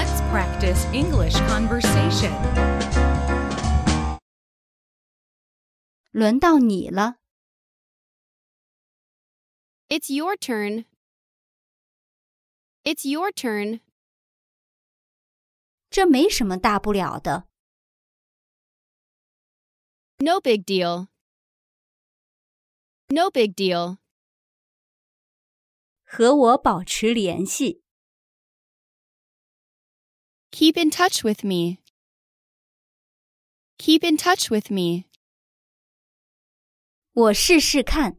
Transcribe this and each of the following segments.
Let's practice English conversation. 轮到你了。It's your turn. It's your turn. 这没什么大不了的。No big deal. No big deal. 和我保持联系。Keep in touch with me. Keep in touch with me. 我试试看。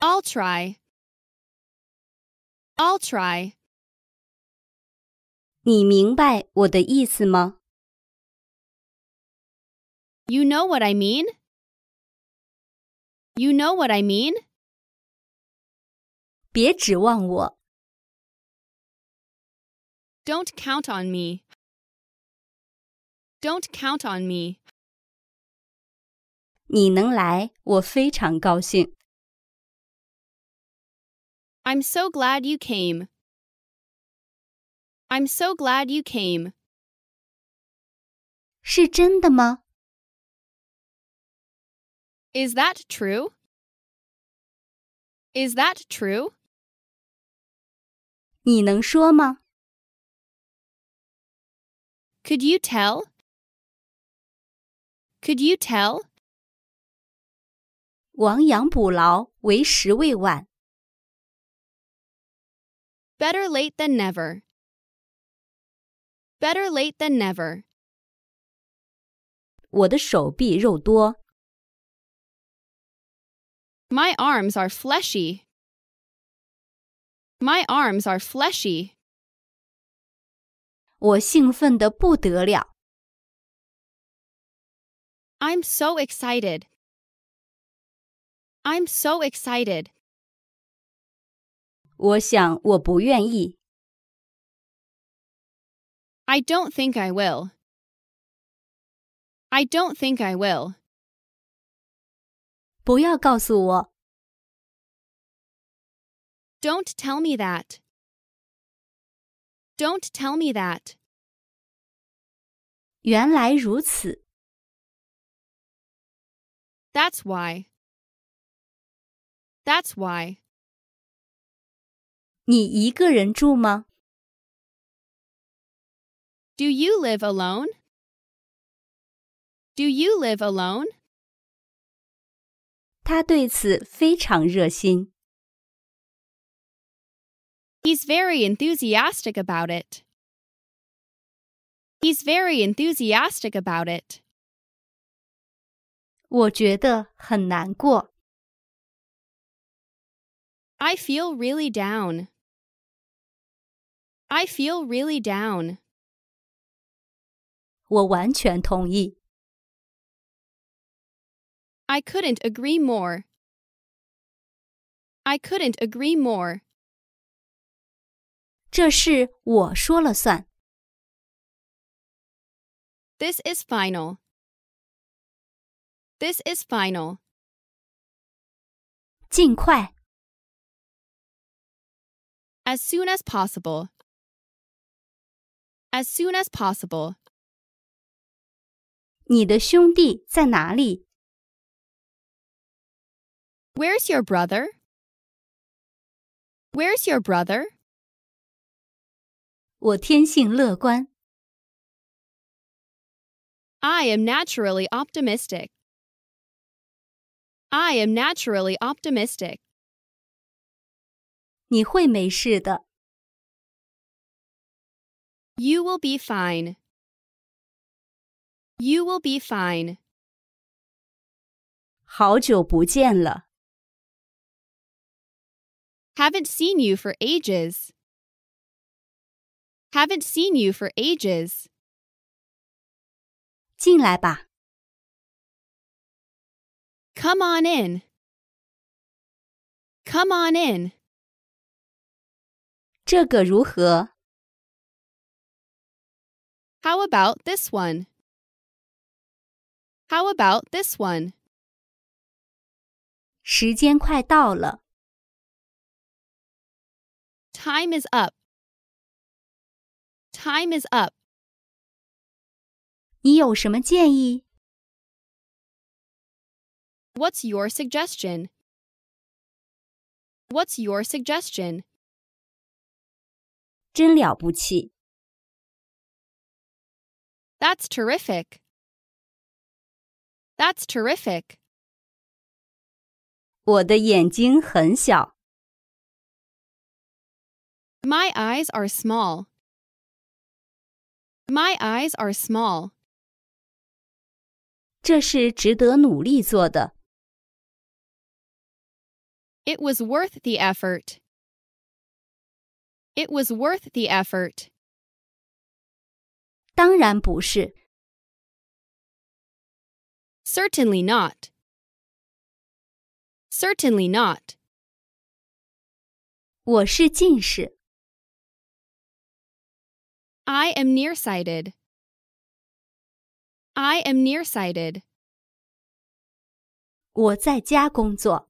I'll try. I'll try. 你明白我的意思吗？You know what I mean? You know what I mean? 别指望我。don't count on me. Don't count on me. 你能来，我非常高兴。I'm so glad you came. I'm so glad you came. 是真的吗？Is that true? Is that true? 你能说吗？could you tell? Could you tell? 亡羊补牢，为时未晚。Better late than never. Better late than never. 我的手臂肉多。My arms are fleshy. My arms are fleshy i am so excited. I'm so excited. 我想我不愿意。I don't think I will. I don't think I will. 不要告诉我。Don't tell me that. Don't tell me that. 原来如此。That's why. That's why. 你一个人住吗？Do you live alone? Do you live alone? 他对此非常热心。He's very enthusiastic about it. He's very enthusiastic about it. I feel really down. I feel really down. I could couldn't agree more. I couldn't agree more. 这事我说了算。This is final. This is final. 尽快。As soon as possible. As soon as possible. 你的兄弟在哪里？Where's your brother? Where's your brother? 我天性乐观。I am naturally optimistic. I am naturally optimistic. 你会没事的。You will be fine. You will be fine. 好久不见了。Haven't seen you for ages. Haven't seen you for ages. Come on in. Come on in. 这个如何? How about this one? How about this one? Time is up. Time is up. 你有什么建议? What's your suggestion? What's your suggestion? 真了不起. That's terrific. That's terrific. 我的眼睛很小. My eyes are small. My eyes are small. 这是值得努力做的。It was worth the effort. It was worth the effort. 当然不是。Certainly not. Certainly not. 我是近视。I am nearsighted. I am nearsighted. I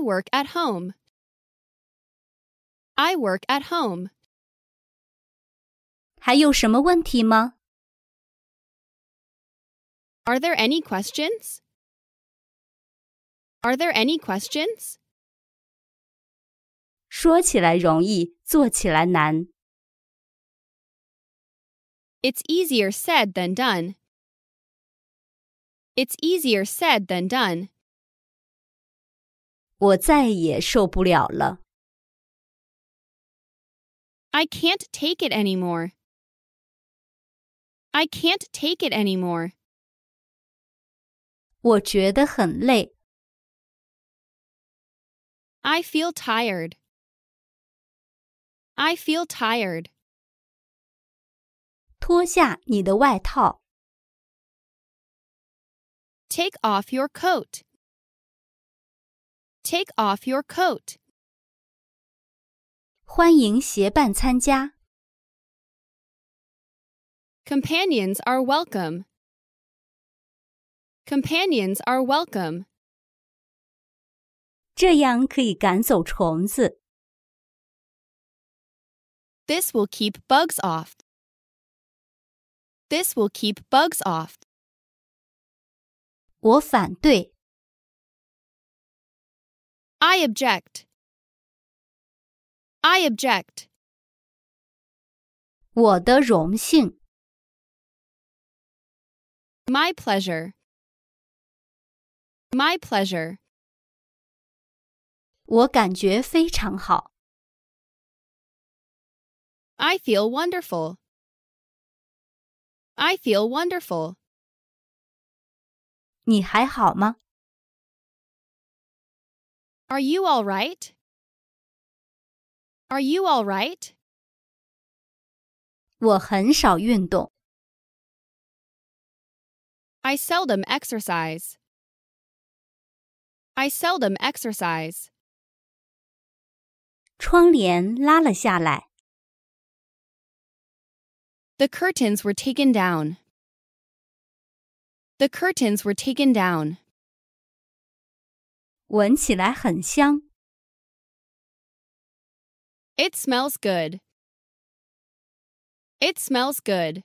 work at home. I work at home. Are there any questions? Are there any questions? 说起来容易，做起来难。It's easier said than done. It's easier said than done. 我再也受不了了。I can't take it anymore. I can't take it anymore. 我觉得很累。I feel tired. I feel tired. Take off your coat. Take off your coat. Companions are welcome. Companions are welcome. 这样可以赶走虫子。this will keep bugs off. This will keep bugs off. I object. I object. My pleasure. My pleasure. 我感觉非常好。I feel wonderful. I feel wonderful. 你还好吗? Are you all right? Are you all I seldom exercise. I seldom exercise. 窗帘拉了下来。the curtains were taken down. The curtains were taken down. It smells good. It smells good.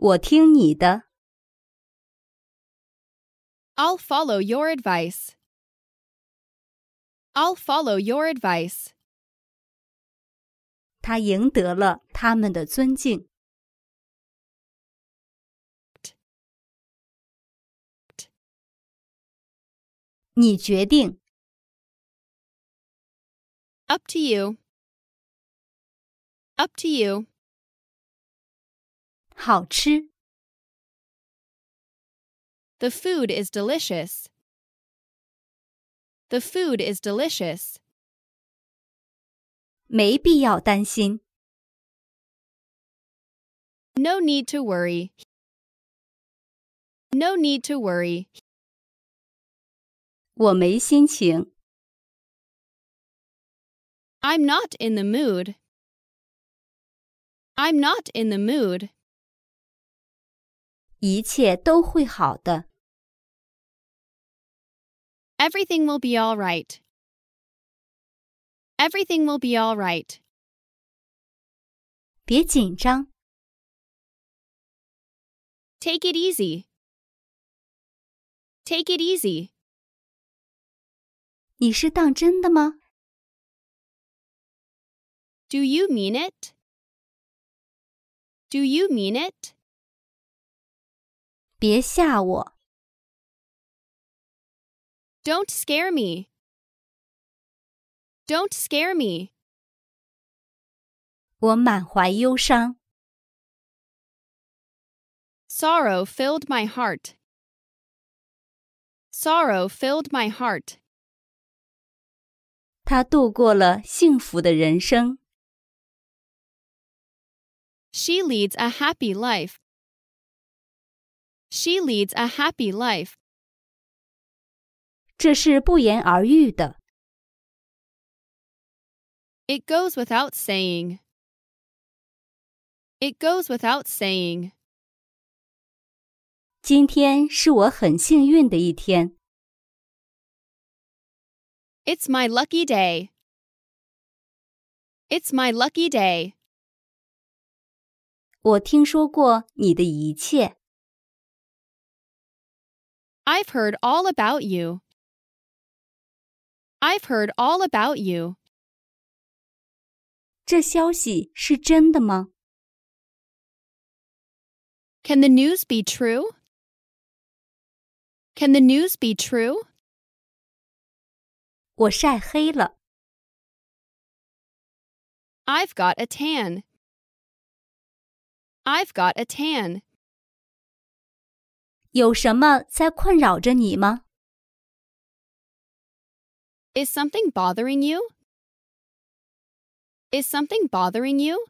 i will follow your advice. I'll follow your advice. 他赢得了他们的尊敬。你决定。Up to you. Up to you. 好吃。The food is delicious. The food is delicious. 没必要担心。No need to worry. No need to worry. 我没心情。I'm not in the mood. I'm not in the mood. 一切都会好的。Everything will be all right. Everything will be all Take it easy. Take it easy. Do you mean it? Do you mean it? 别吓我。Don't scare me. Don't scare me. Sorrow filled my heart. Sorrow filled my heart. She leads a happy life. She leads a happy life. 这是不言而喻的。it goes without saying. It goes without saying. 今天是我很幸运的一天。It's my lucky day. It's my lucky day. 我听说过你的一切。I've heard all about you. I've heard all about you. 这消息是真的吗？Can the news be true? Can the news be true? 我晒黑了。I've got a tan. I've got a tan. 有什么在困扰着你吗？Is something bothering you? Is something bothering you?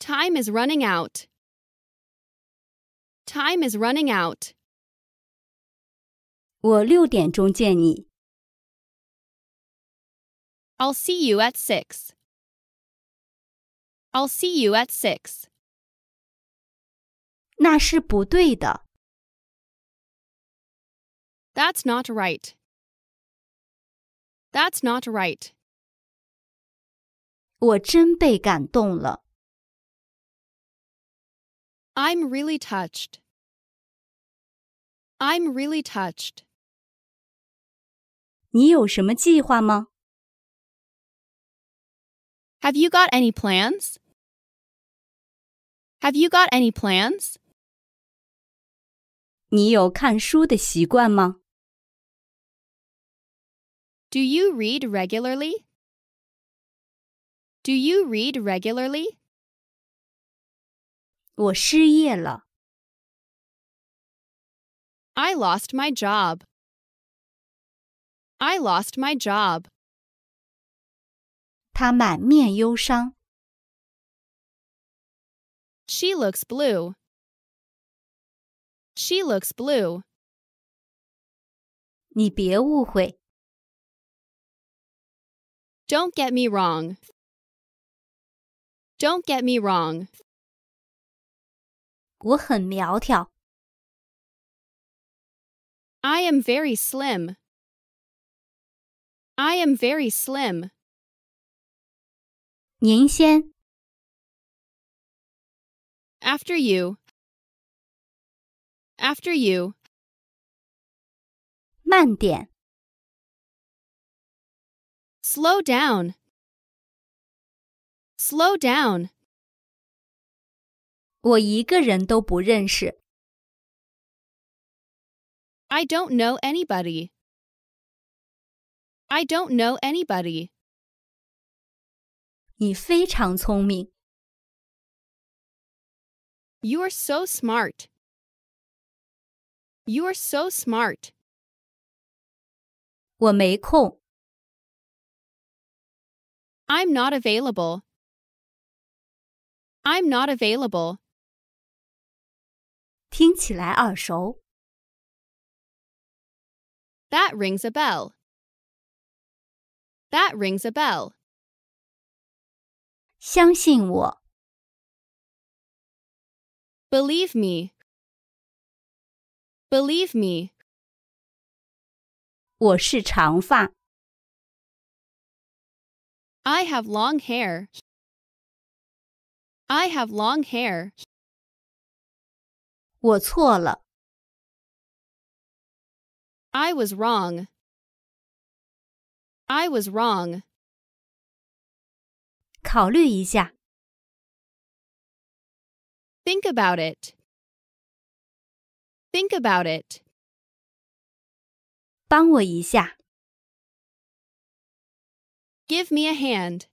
Time is running out. Time is running out. i will see you at six. I'll see you at six. That's not right. That's not right. 我真被感动了。I'm really touched. I'm really touched. Have you got any plans? Have you got any plans? 你有看书的习惯吗 do you read regularly? Do you read regularly? 我失业了。I lost my job. I lost my job. 她满面忧伤。She looks blue. She looks blue. 你别误会，don't get me wrong. Don't get me wrong. I am very slim. I am very slim. After you. After you. 慢点。Slow down. Slow down. I do don't know anybody. I don't know anybody. You are so smart. You are so smart. 我没空。I'm not available. I'm not available. That rings a bell. That rings a bell. Believe me. Believe me. 我是长发。I have long hair. I have long hair. I was wrong. I was wrong. Think about it. Think about it. 帮我一下。Give me a hand.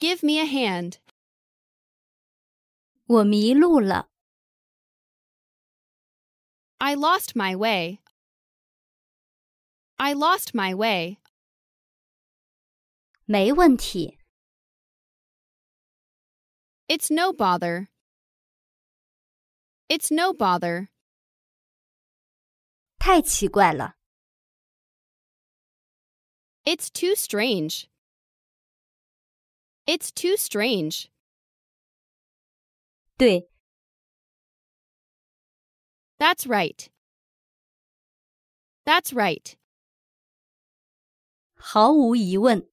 Give me a hand. I lost my way. I lost my way. It's no bother. It's no bother. 太奇怪了。it's too strange. It's too strange. 对。That's right. That's right. 毫无疑问。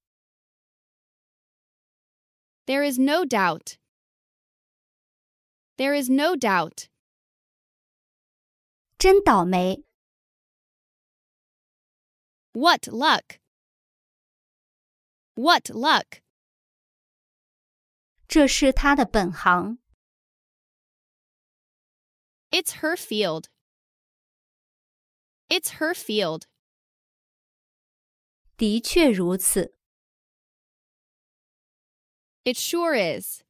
There is no doubt. There is no doubt. 真倒霉。What luck! What luck! 这是她的本行。It's her field. It's her field. 的确如此。It sure is.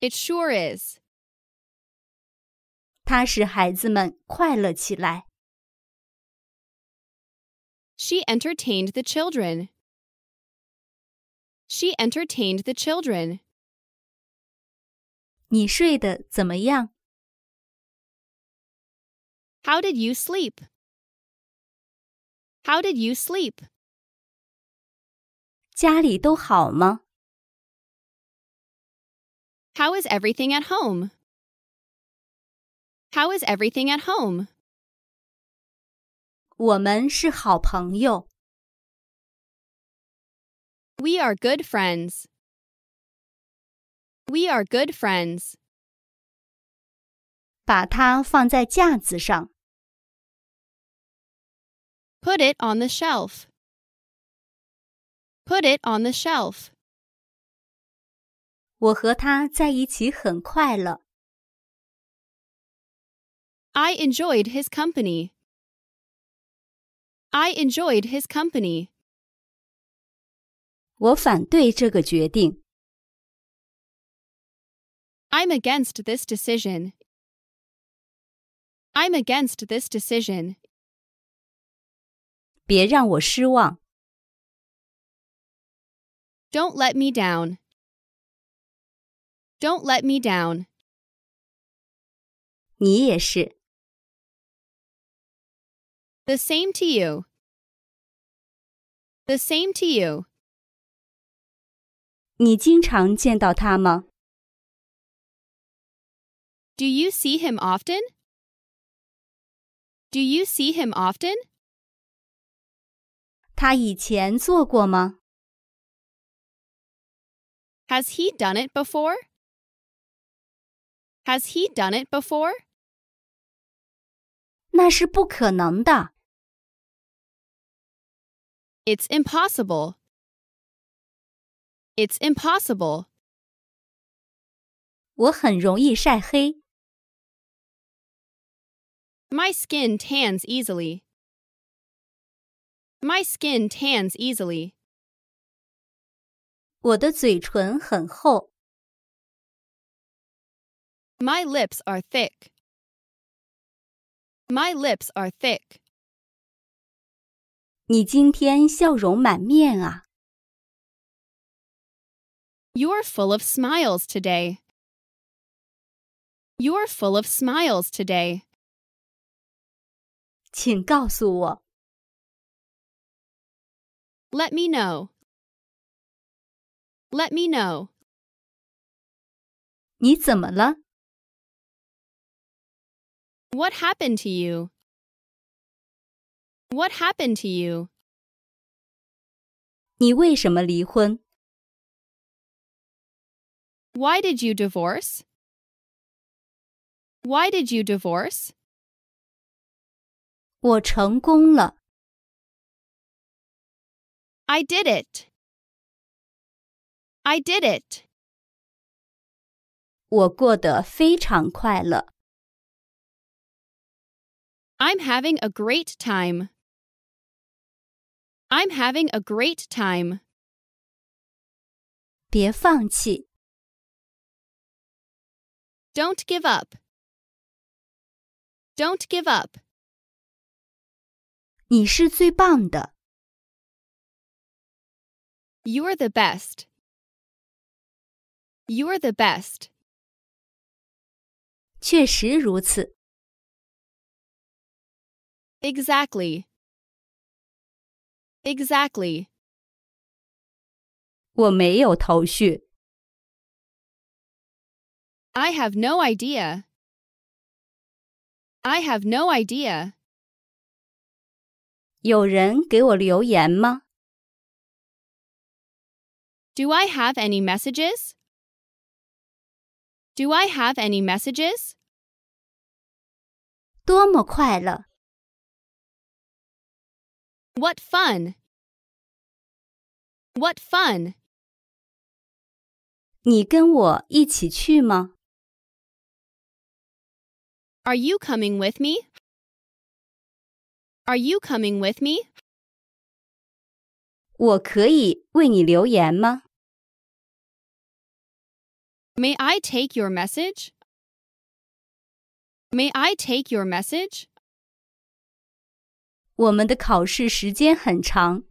It sure is. 它使孩子们快乐起来。She entertained the children. She entertained the children. 你睡得怎么样? How did you sleep? How did you sleep? 家里都好吗? How is everything at home? How is everything at home? 我们是好朋友。we are good friends. We are good friends. 把它放在架子上。Put it on the shelf. Put it on the shelf. 我和他在一起很快乐。I enjoyed his company. I enjoyed his company. 我反对这个决定。I'm against this decision. I'm against this decision. 别让我失望。Don't let me down. Don't let me down. 你也是。The same to you. The same to you. 你经常见到他吗？Do you see him often? Do you see him often? 他以前做过吗？Has he done it before? Has he done it before? 那是不可能的。It's impossible. It's impossible. My skin tans easily. My skin tans easily. My lips are thick. My lips are thick. 你今天笑容满面啊。you're full of smiles today. You're full of smiles today. Let me know. Let me know. What happened to you? What happened to you? 你为什么离婚？why did you divorce? Why did you divorce? 我成功了。I did it. I did it. 我过得非常快乐。I'm having a great time. I'm having a great time. 别放弃。don't give up. Don't give up. 你是最棒的。You're the best. You're the best. 确实如此。Exactly. Exactly. 我没有头绪。I have no idea. I have no idea. 有人给我留言吗? Do I have any messages? Do I have any messages? 多么快乐! What fun! What fun! 你跟我一起去吗? Are you coming with me? Are you coming with me? May I take your message? May I take your message? 我们的考试时间很长。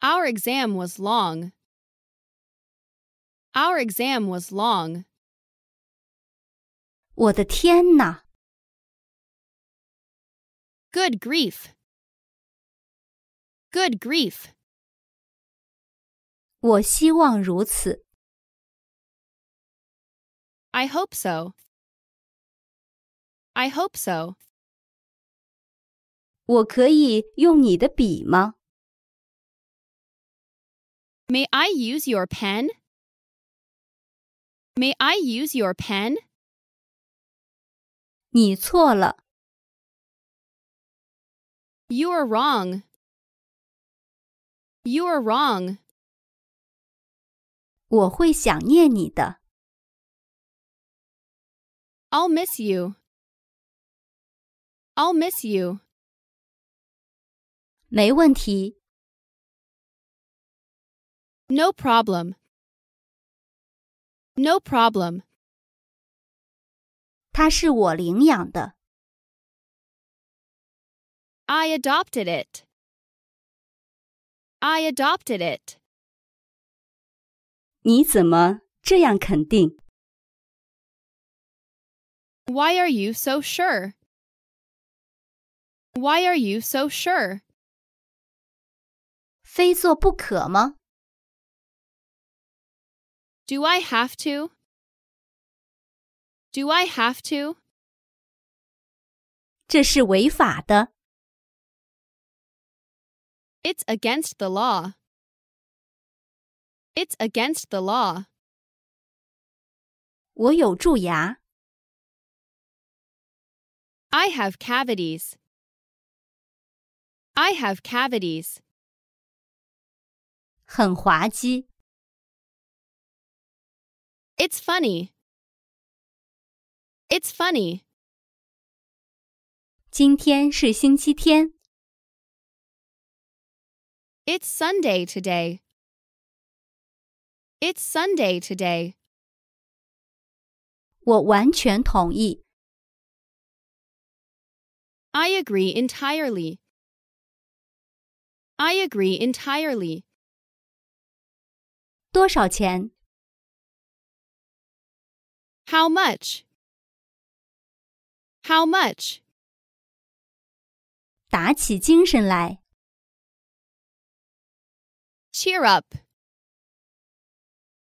Our exam was long. Our exam was long. 我的天哪！Good grief! Good grief! 我希望如此。I hope so. I hope so. 我可以用你的笔吗？May I use your pen? May I use your pen? 你错了。You are wrong. You are wrong. 我会想念你的。I'll miss you. I'll miss you. 没问题。No problem. No problem. 它是我领养的。I adopted it. I adopted it. 你怎么这样肯定？Why are you so sure? Why are you so sure? 非做不可吗？Do I have to? Do I have to? 这是违法的。It's against the law. It's against the law. 我有蛀牙。I have cavities. I have cavities. 很滑稽。It's funny. It's funny. 今天是星期天。It's Sunday today. It's Sunday today. 我完全同意。I agree entirely. I agree entirely. How much? How much? 打起精神来。Cheer up.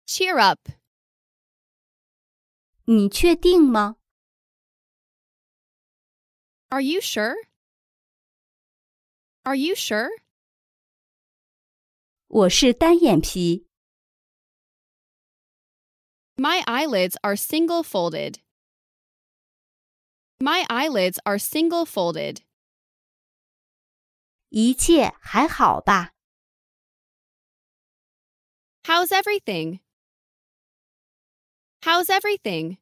Cheer up. 你确定吗？Are you sure? Are you sure? 我是单眼皮。My eyelids are single folded. My eyelids are single folded. 一切还好吧? How's everything? How's everything?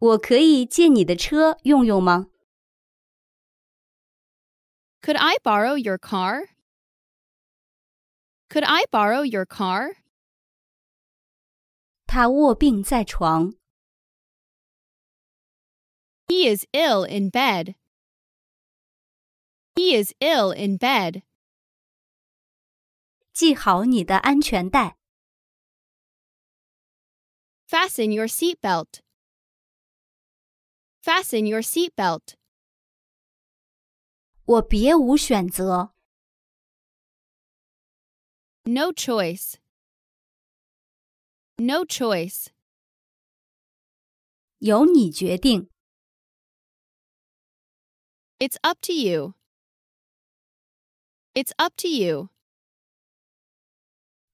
我可以借你的车用用吗? Could I borrow your car? Could I borrow your car? 他卧病在床。he is ill in bed. He is ill in bed. 系好你的安全带。Fasten your seat belt. Fasten your seat belt. 我别无选择。No choice. No choice. 由你决定。it's up to you. It's up to you.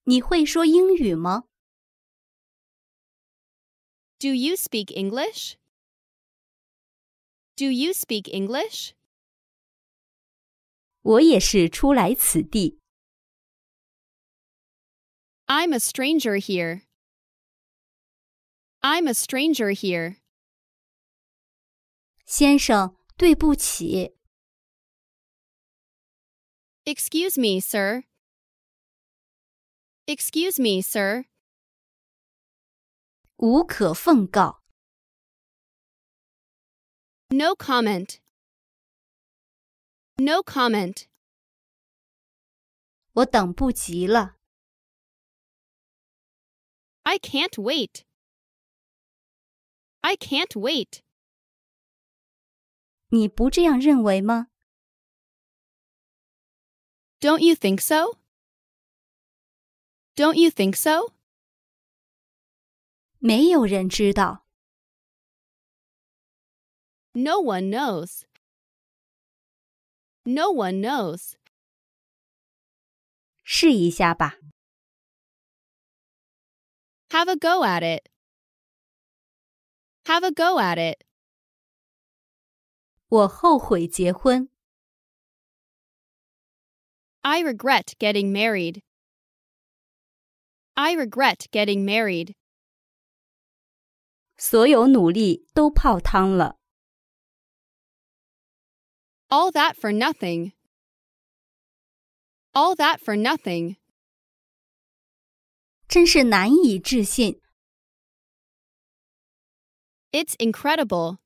你会说英语吗？Do you speak English? Do you speak English? 我也是初来此地。I'm a stranger here. I'm a stranger here. 先生。对不起。Excuse me, sir. Excuse me, sir. 无可奉告。No comment. No comment. 我等不及了。I can't wait. I can't wait. 你不这样认为吗？Don't you think so? Don't you think so? 没有人知道。No one knows. No one knows. 试一下吧。Have a go at it. Have a go at it. 我后悔结婚。I regret getting married. I regret getting married. 所有努力都泡汤了。All that for nothing. All that for nothing. 真是难以置信。It's incredible.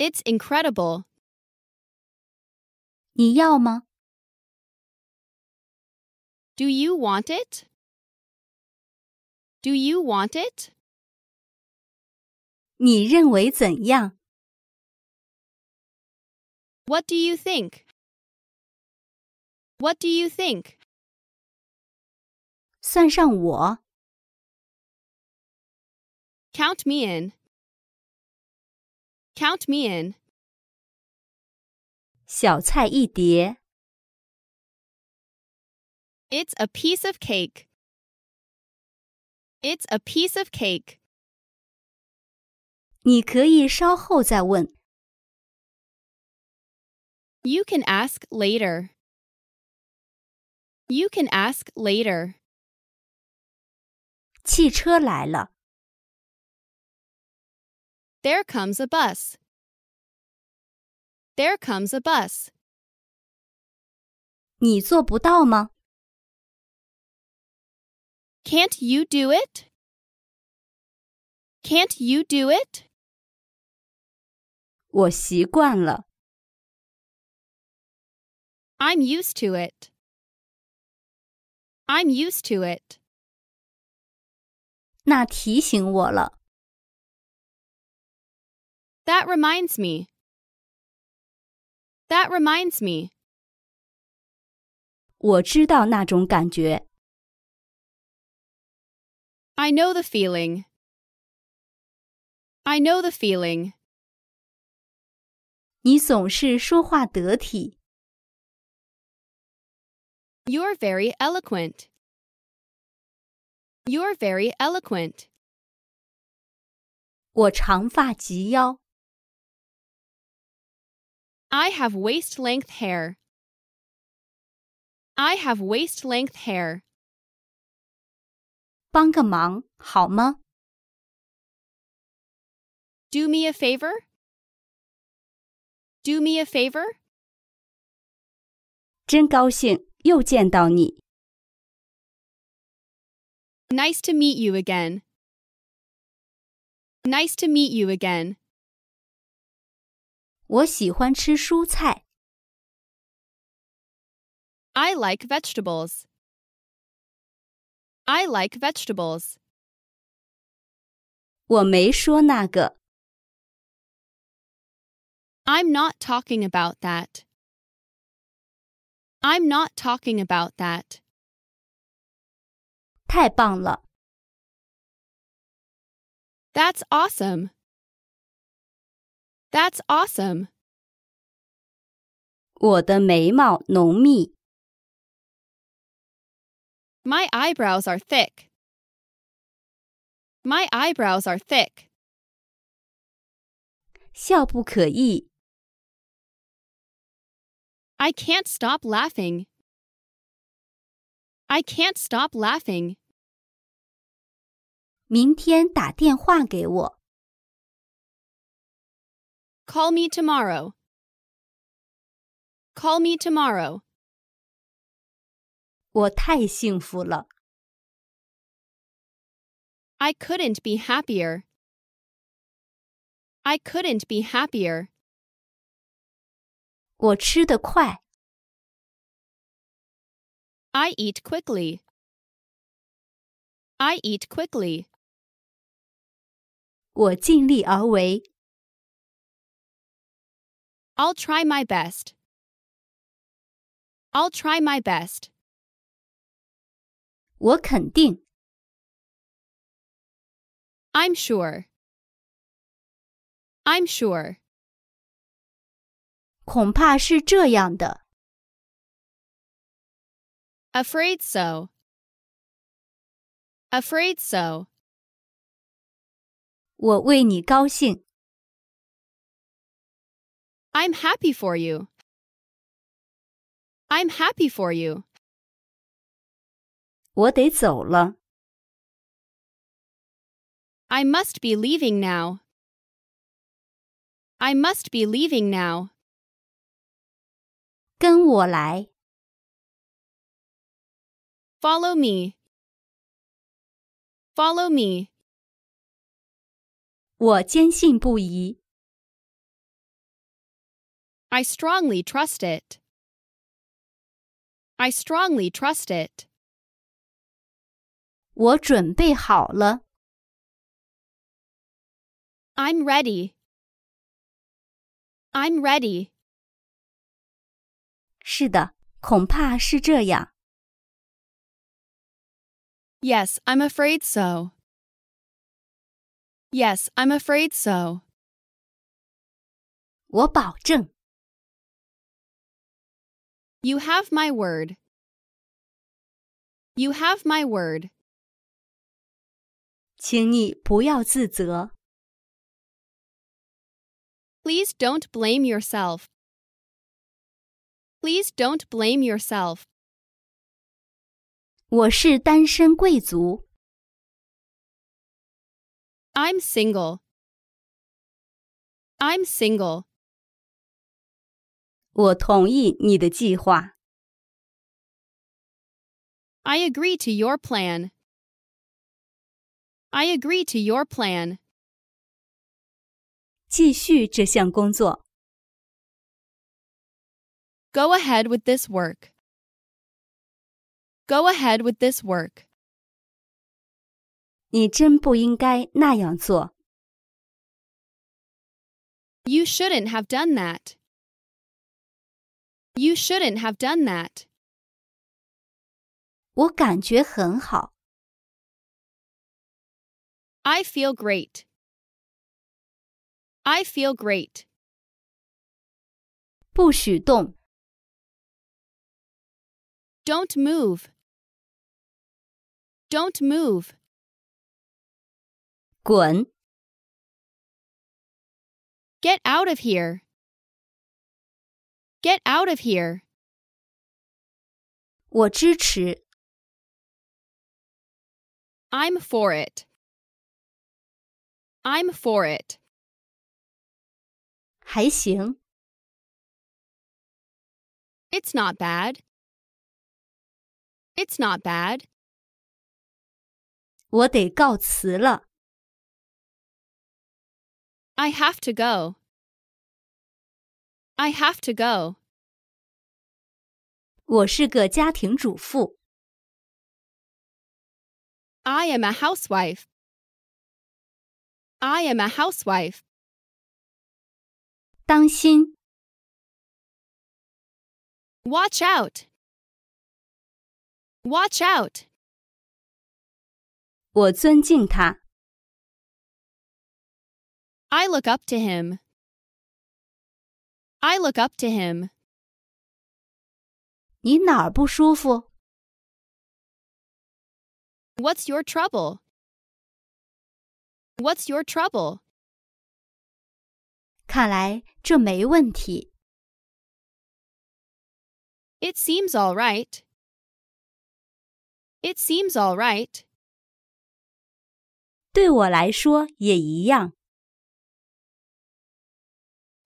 It's incredible. 你要吗? Do you want it? Do you want it? 你认为怎样? What do you think? What do you think? 算上我。Count me in. Count me in. 小菜一碟. It's a piece of cake. It's a piece of cake. 你可以稍后再问. You can ask later. You can ask later. 汽车来了. There comes a bus. There comes a bus. 你做不到吗? Can't you do it? Can't you do it? i am used to it. I'm used to it. 那提醒我了。that reminds me. That reminds me. 我知道那种感觉。I know the feeling. I know the feeling. 你总是说话得体。You're very eloquent. You're very eloquent. 我长发及腰。I have waist length hair. I have waist length hair. Do me a favor. Do me a favor. Nice to meet you again. Nice to meet you again. 我喜欢吃蔬菜。I like vegetables. I like vegetables. 我没说那个。I'm not talking about that. I'm not talking about that. 太棒了。That's awesome. That's awesome. My eyebrows are thick. My eyebrows are thick. I can can't stop laughing. I can't stop laughing. 明天打电话给我。Call me tomorrow. Call me tomorrow. I could couldn't be happier. I couldn't be happier. I eat quickly. I eat quickly. 我尽力而为。I'll try my best. I'll try my best. 我肯定. i am sure. I'm sure. 恐怕是这样的. Afraid so. Afraid so. 我为你高兴。I'm happy for you. I'm happy for you. 我得走了。I must be leaving now. I must be leaving now. 跟我来。Follow me. Follow me. 我坚信不疑。I strongly trust it. I strongly trust it. 我准备好了。I'm ready. I'm ready. 是的，恐怕是这样。Yes, I'm afraid so. Yes, I'm afraid so. 我保证。you have my word. You have my word. Please do don't blame yourself. Please don't blame yourself. i am single. I'm single. 我同意你的计划。I agree to your plan. I agree to your plan. 继续这项工作。Go ahead with this work. Go ahead with this work. 你真不应该那样做。You shouldn't have done that. You shouldn't have done that. 我感觉很好。I feel great. I feel great. 不许动。Don't move. Don't move. 滚。Get out of here. Get out of here. i am for it. I'm for it. It's not bad. It's not bad. I have to go. I have to go. 我是个家庭主妇。I am a housewife. I am a housewife. 当心。Watch out. Watch out. 我尊敬他。I look up to him. I look up to him. 你哪儿不舒服? What's your trouble? What's your trouble? 看来这没问题。It seems all right. It seems all right. 对我来说也一样。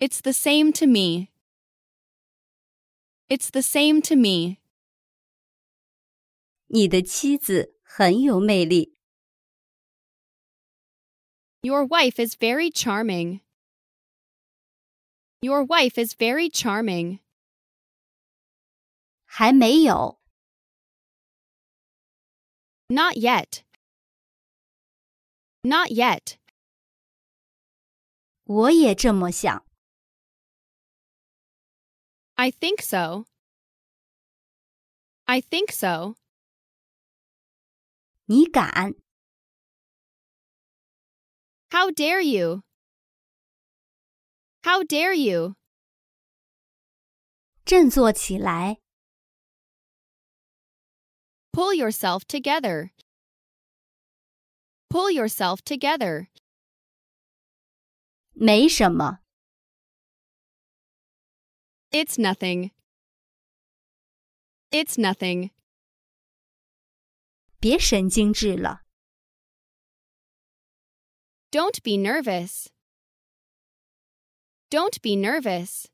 it's the same to me. It's the same to me. Your wife is very charming. Your wife is very charming. Not yet. Not yet. 我也这么想。I think so. I think so. 你敢? How dare you? How dare you? 振作起来. Pull yourself together. Pull yourself together. 没什么。it's nothing. It's nothing. do not be nervous. Don't be nervous.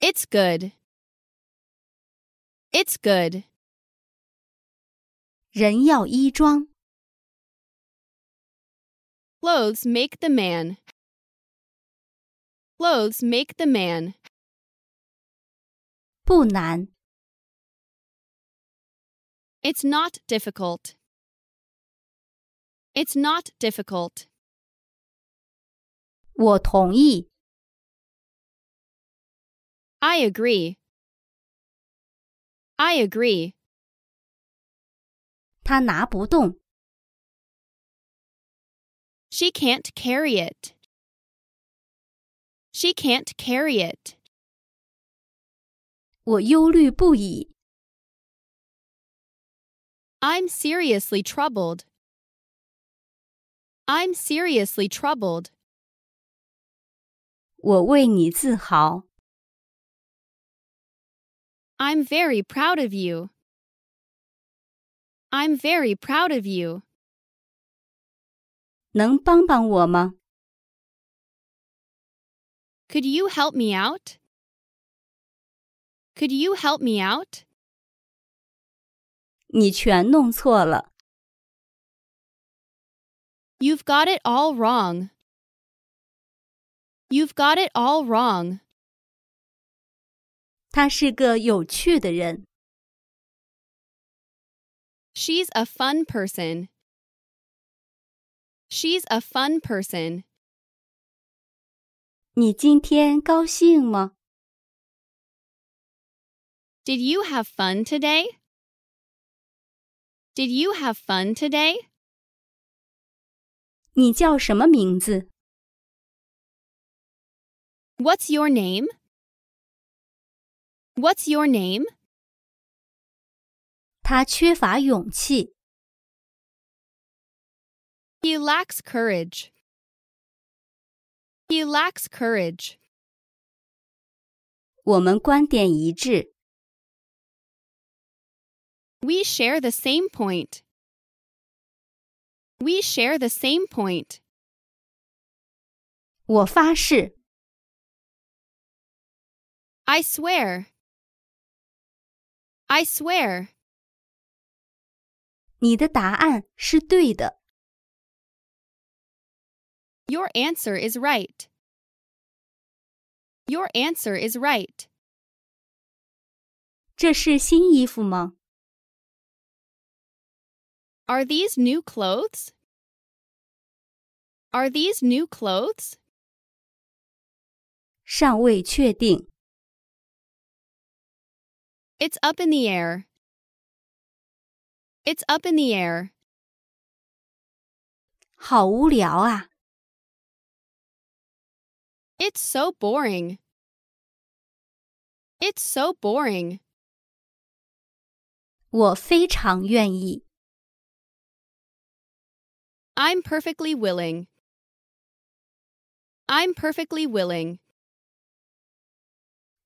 It's good. It's good. 人要衣装。Clothes make the man. Clothes make the man. 不难. It's not difficult. It's not difficult. 我同意. I agree. I agree. 他拿不动. She can't carry it. She can't carry it. i am seriously troubled. I'm seriously troubled. i am very proud of you. I'm very proud of you. 能帮帮我吗？Could you help me out? Could you help me out? 你全弄错了。You've got it all wrong. You've got it all wrong. She's a fun person. She's a fun person. 你今天高兴吗? Did you have fun today? Did you have fun today? 你叫什么名字? What's your name? What's your name? 他缺乏勇气。he lacks courage. He lacks courage. 我们观点一致。We share the same point. We share the same point. 我发誓。I swear. I swear. 你的答案是对的。your answer is right. Your answer is right. 这是新衣服吗? Are these new clothes? Are these new clothes? 尚未确定. It's up in the air. It's up in the air. 好无聊啊! It's so boring. It's so boring. i am perfectly willing. I'm perfectly willing.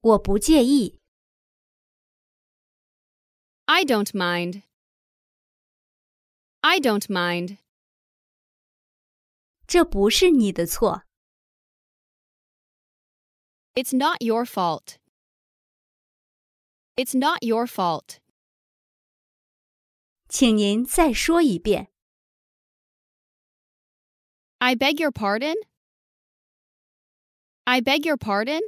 I do don't mind. I don't mind. 这不是你的错。it's not your fault. It's not your fault. I beg your pardon? I beg your pardon?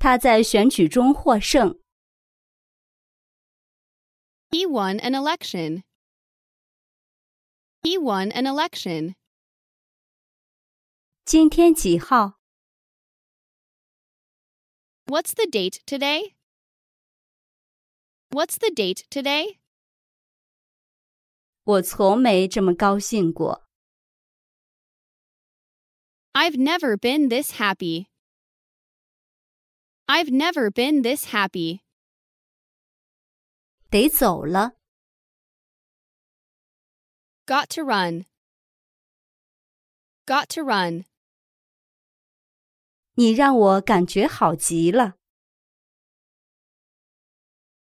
He won an election. He won an election. 今天几号？What's the date today? What's the date today? i have never been this happy. I've never been this happy. Got to run. Got to run. 你让我感觉好极了。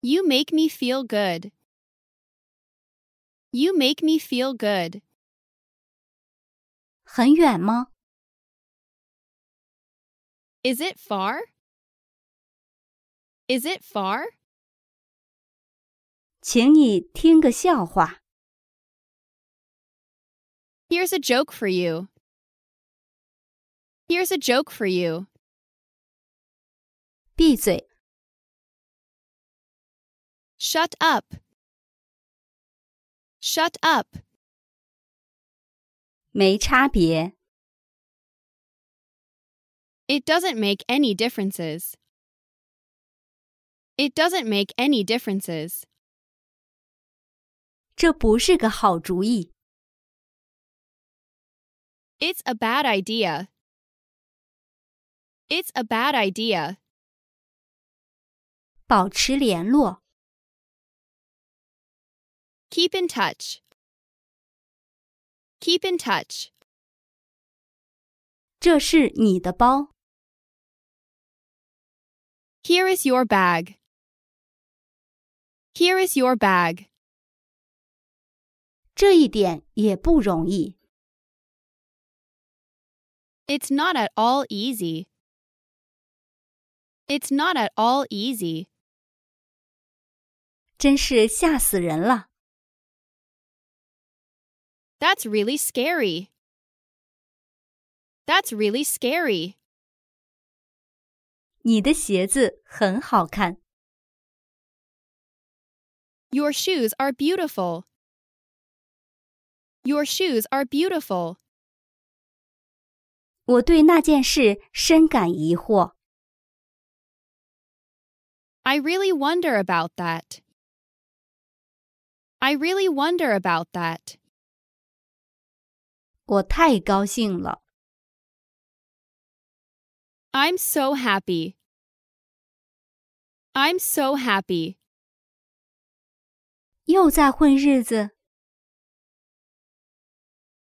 You make me feel good. You make me feel good. 很远吗？Is it far? Is it far? 请你听个笑话。Here's a joke for you. Here's a joke for you. 闭嘴 Shut up. Shut up. 没差别 It doesn't make any differences. It doesn't make any differences. 这不是个好主意 It's a bad idea. It's a bad idea. Keep in touch. Keep in touch. 这是你的包 Here is your bag. Here is your bag. 这一点也不容易 It's not at all easy. It's not at all easy. 真是吓死人了。That's really scary. That's really scary. 你的鞋子很好看。Your shoes are beautiful. Your shoes are beautiful. 我对那件事深感疑惑。I really wonder about that. I really wonder about that. 我太高兴了。I'm so happy. I'm so happy. 又在混日子。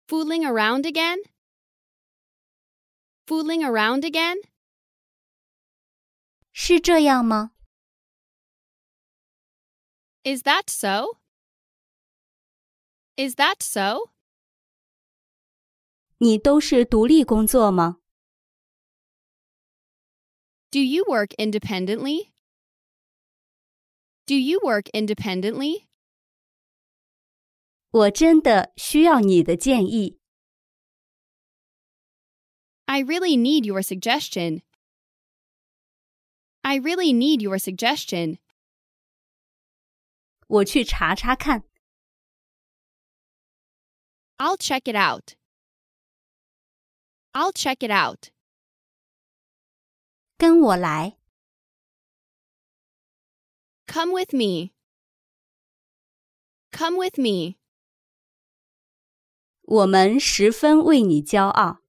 Fooling around again? Fooling around again? 是这样吗? Is that so? Is that so? Do you work independently? Do you work independently? 我真的需要你的建议。I really need your suggestion. I really need your suggestion. 我去查查看。I'll check it out. I'll check it out. 跟我来。Come with me. Come with me. 我们十分为你骄傲。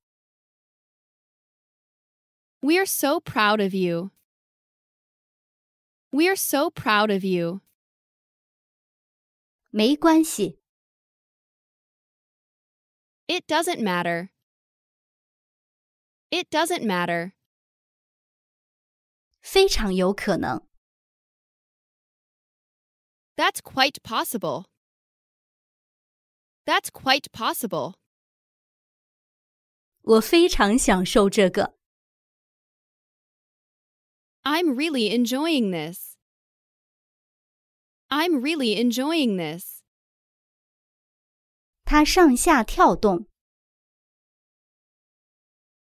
We're so proud of you. We're so proud of you. 没关系。It doesn't matter. It doesn't matter. 非常有可能。That's quite possible. That's quite possible. 我非常享受这个。I'm really enjoying this. I'm really enjoying this. 它上下跳动。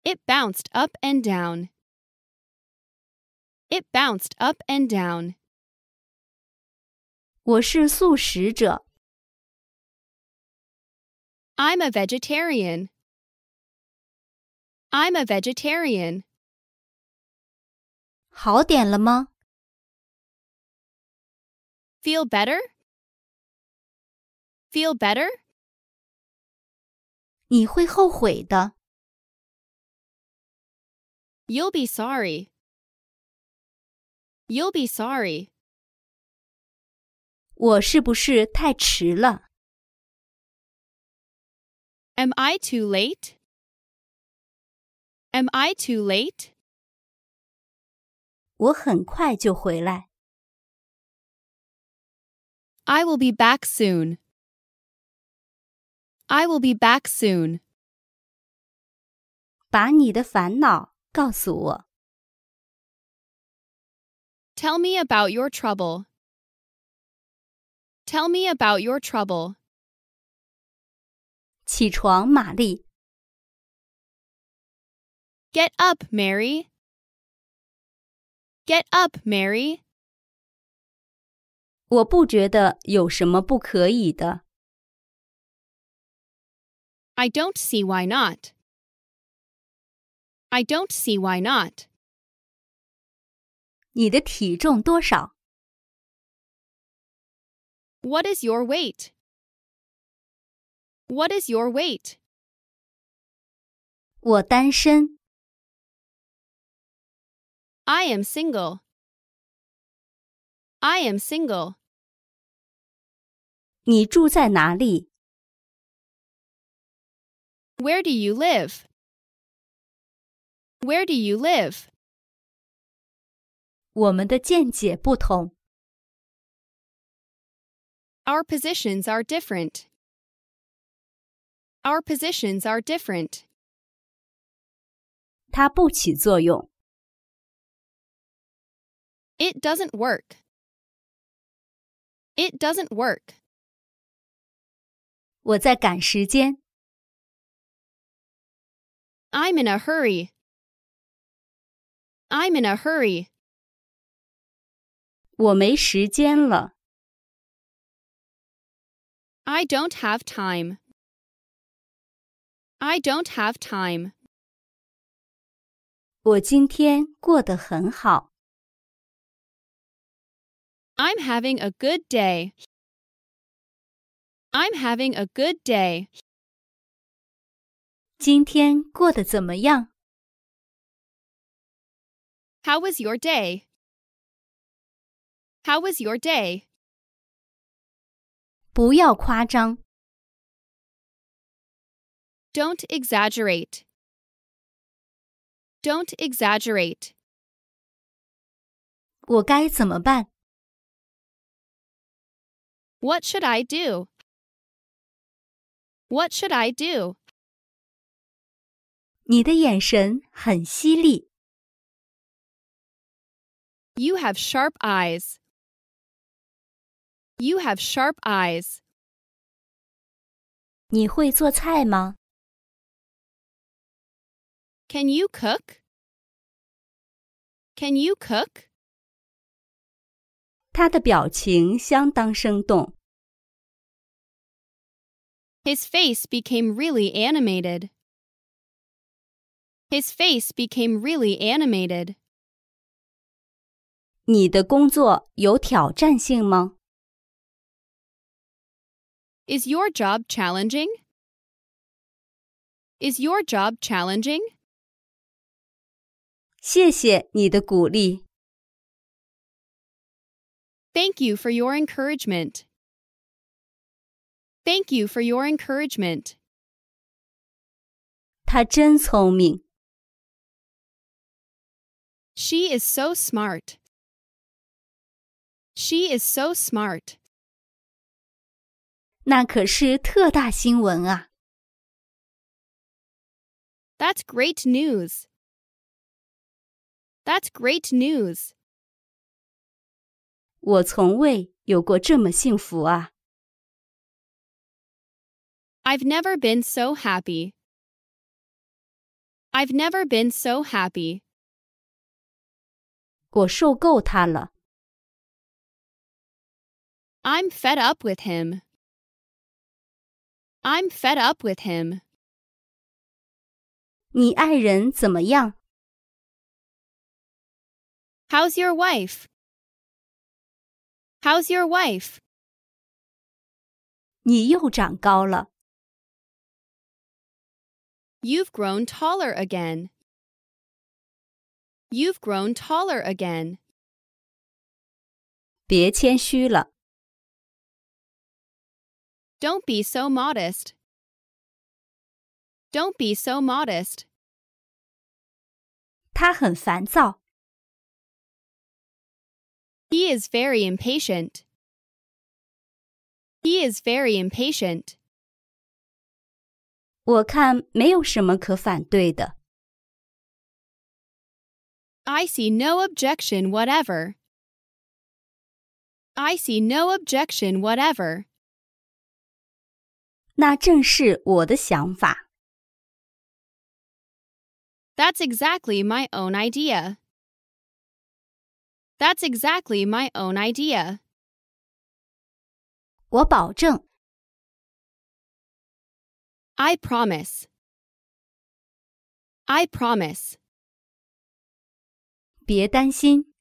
It bounced up and down. It bounced up and down. 我是素食者。I'm a vegetarian. I'm a vegetarian. 好点了吗？Feel better? Feel better? 你会后悔的。You'll be sorry. You'll be sorry. 我是不是太迟了？Am I too late? Am I too late? 我很快就回来。I will be back soon. I will be back soon. 把你的烦恼告诉我。Tell me about your trouble. Tell me about your trouble. 起床，玛丽。Get up, Mary. Get up, Mary. 我不觉得有什么不可以的。I don't see why not. I don't see why not. 你的体重多少？What is your weight? What is your weight? 我单身。I am single. I am single. 你住在哪里？Where do you live? Where do you live? 我们的见解不同。Our positions are different. Our positions are different. 它不起作用。It doesn't work. It doesn't work. 我在赶时间。I'm in a hurry. I'm in a hurry. 我没时间了。I don't have time. I don't have time. 我今天过得很好。I'm having a good day. I'm having a good day. How was your day? How was your day? 不要夸张。Don't exaggerate. Don't exaggerate. What should I do? What should I do? 你的眼神很犀利。You have sharp eyes. You have sharp eyes. 你会做菜吗？Can you cook? Can you cook? 他的表情相当生动。his face became really animated. His face became really animated. 你的工作有挑战性吗? Is your job challenging? Is your job challenging? 谢谢你的鼓励。Thank you for your encouragement. Thank you for your encouragement. She is so smart. She is so smart. That's great news. That's great news. 我从未有过这么幸福啊！I've never been so happy. I've never been so happy. i am fed up with him. I'm fed up with him. How's your wife? How's your wife? 你又长高了。You've grown taller again. You've grown taller again. do not be so modest. Don't be so modest. He is very impatient. He is very impatient. 我看没有什么可反对的。I see no objection whatever. I see no objection whatever. 那正是我的想法。That's exactly my own idea. That's exactly my own idea. 我保证 I promise. I promise. 别担心。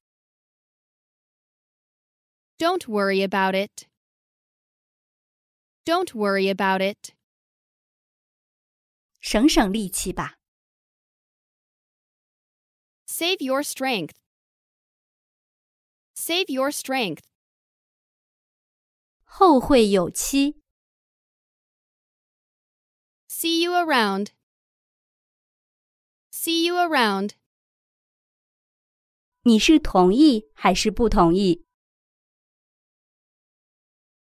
Don't worry about it. Don't worry about it. 省省力气吧。Save your strength. Save your strength. 后会有期。See you around. See you around. Is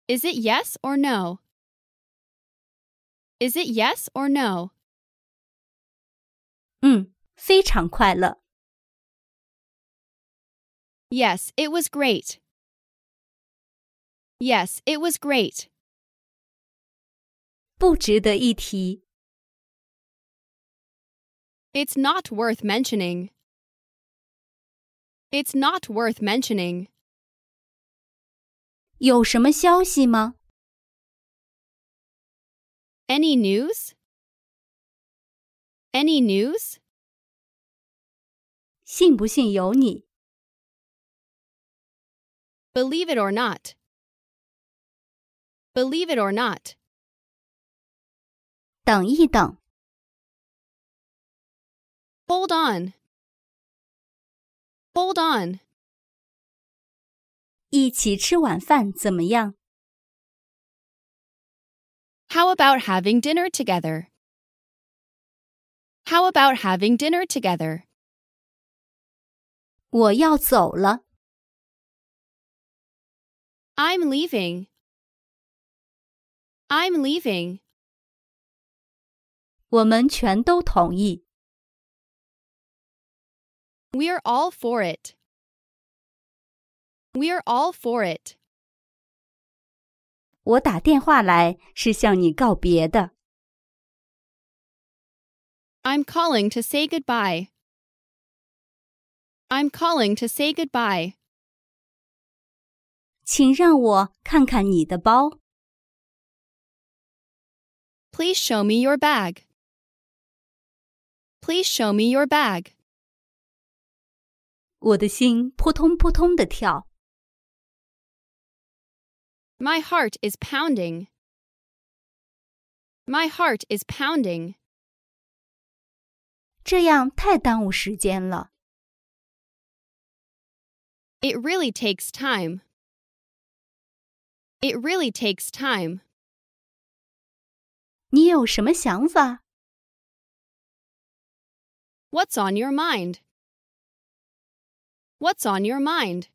it yes or no? Is it yes or no? 嗯，非常快乐。Yes, it was great. Yes, it was great. 不值得一提。It's not worth mentioning. It's not worth mentioning. 有什么消息吗？Any news? Any news? 信不信由你。Believe it or not. Believe it or not. 等一等。Hold on. Hold on. 一起吃晚饭怎么样？How about having dinner together? How about having dinner together? 我要走了。I'm leaving. I'm leaving. 我们全都同意。We are all for it. We are all for it. 我打电话来是向你告别的。I'm calling to say goodbye. I'm calling to say goodbye. 请让我看看你的包。Please show me your bag. Please show me your bag. 我的心扑通扑通的跳。My heart is pounding. My heart is pounding. 这样太耽误时间了。It really takes time. It really takes time. 你有什么想法？What's on your mind? What's on your mind?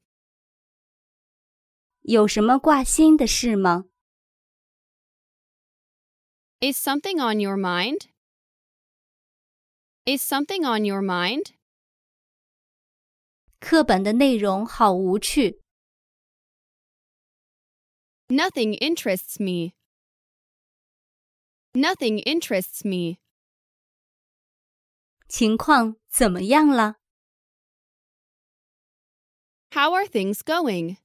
有什么挂心的事吗? Is something on your mind? Is something on your mind? 课本的内容好无趣。Nothing interests me. Nothing interests me. 情况怎么样了？How are things going?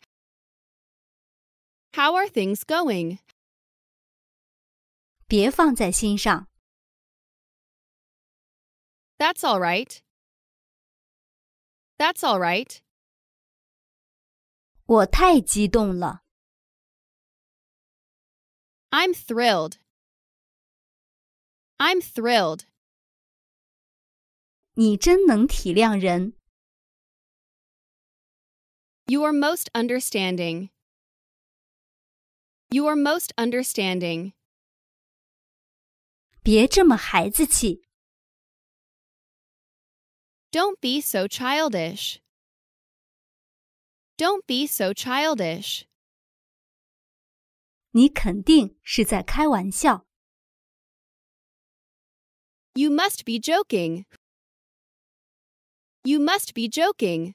How are things going? 别放在心上。That's all right. That's all right. 我太激动了。I'm thrilled. I'm thrilled. 你真能体谅人。You are most understanding. You are most understanding. 别这么孩子气。Don't be so childish. Don't be so childish. 你肯定是在开玩笑。You must be joking. You must be joking.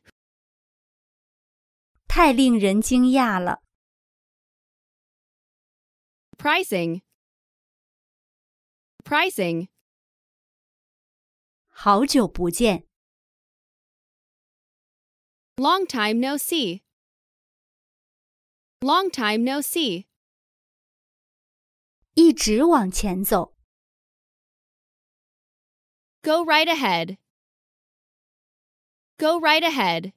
太令人惊讶了。Pricing. Pricing. 好久不见。Long time no see. Long time no see. 一直往前走。Go right ahead. Go right ahead.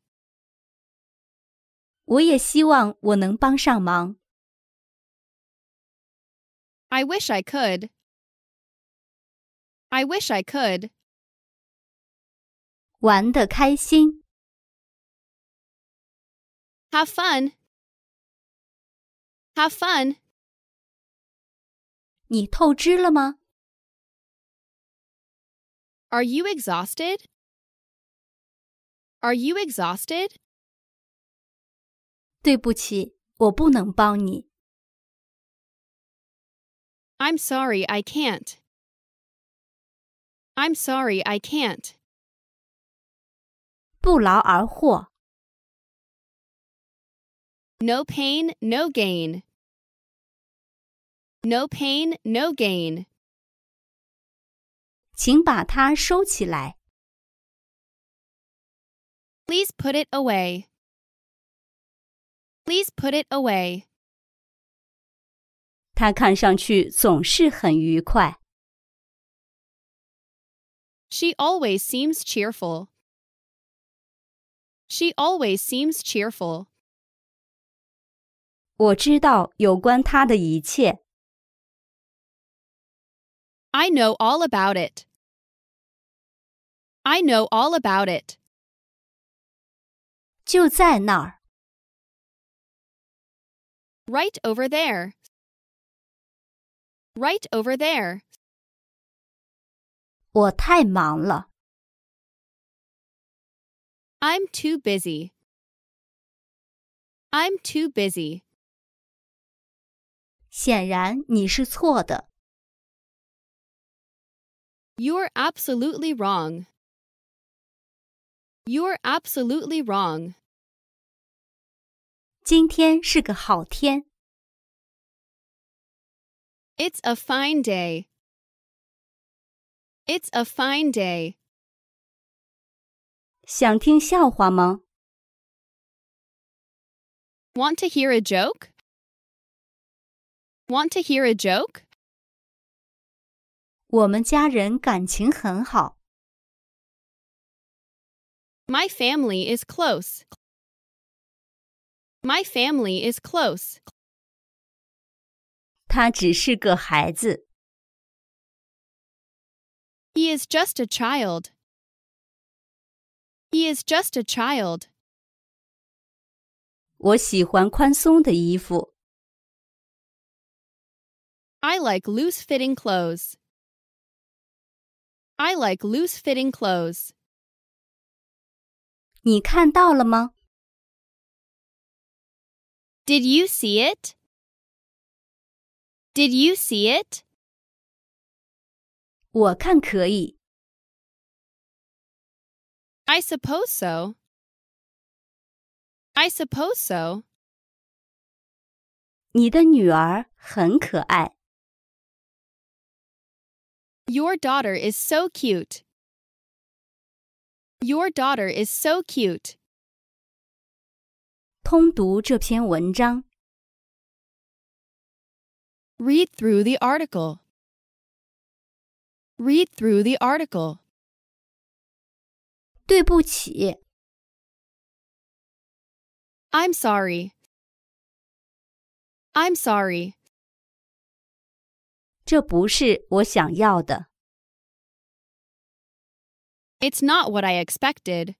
我也希望我能帮上忙。I wish I could. I wish I could. 玩得开心。Have fun. Have fun. 你透支了吗？Are you exhausted? Are you exhausted? i am sorry, I can't. I'm sorry, I can't. No pain, no gain. No pain, no gain. 请把它收起来。Please put it away. Please put it away. 他看上去总是很愉快。She always seems cheerful. She always seems cheerful. I know all about it. I know all about it. 就在那儿。Right over there. Right over there. 我太忙了。I'm too busy. I'm too busy. 显然你是错的。You're absolutely wrong. You're absolutely wrong. 今天是个好天。It's a fine day. It's a fine day. 想听笑话吗？Want to hear a joke? Want to hear a joke? 我们家人感情很好。My family is close. My family is close. 他只是个孩子。He is just a child. He is just a child. 我喜欢宽松的衣服。I like loose-fitting clothes. I like loose-fitting clothes. 你看到了吗？did you see it? Did you see it? I suppose so. I suppose so. Your daughter is so cute. Your daughter is so cute. 通读这篇文章。Read through the article. Read through the article. 对不起。I'm sorry. I'm sorry. 这不是我想要的。It's not what I expected.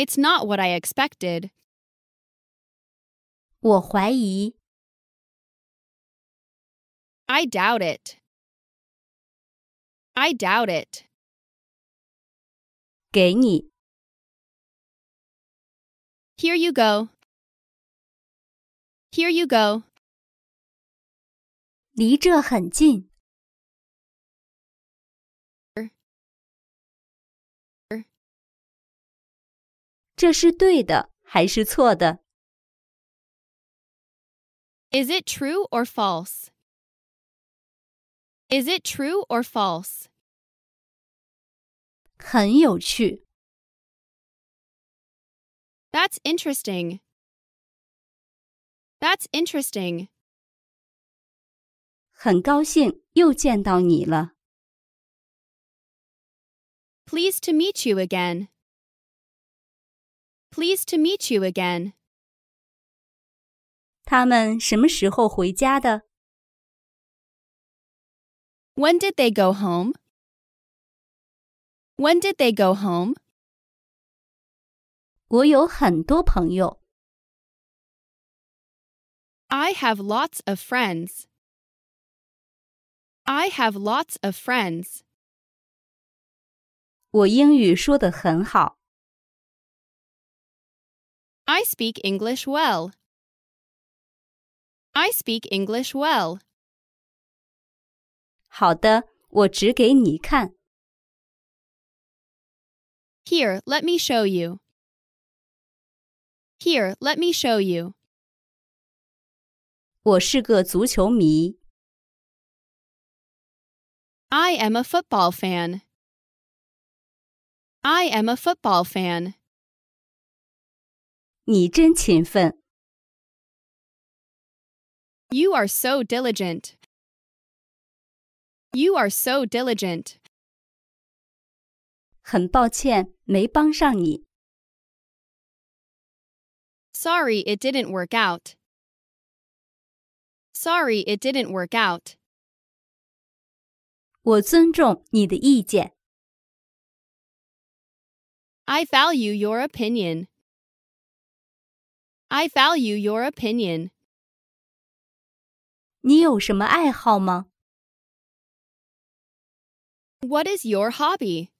It's not what I expected. I doubt it. I doubt it. Here you go. Here you go. 离这很近。这是对的还是错的？Is it true or false? Is it true or false? 很有趣。That's interesting. That's interesting. 很高兴又见到你了。Pleased to meet you again. Pleased to meet you again. 他们什么时候回家的？When did they go home? When did they go home? 我有很多朋友。I have lots of friends. I have lots of friends. 我英语说得很好。I speak English well. I speak English well. 好的，我指给你看。Here, let me show you. Here, let me show you. 我是个足球迷。I am a football fan. I am a football fan. 你真勤奋。You are so diligent. You are so diligent. 很抱歉，没帮上你。Sorry it didn't work out. Sorry it didn't work out. 我尊重你的意见。I value your opinion. I value your opinion. 你有什么爱好吗？What is your hobby?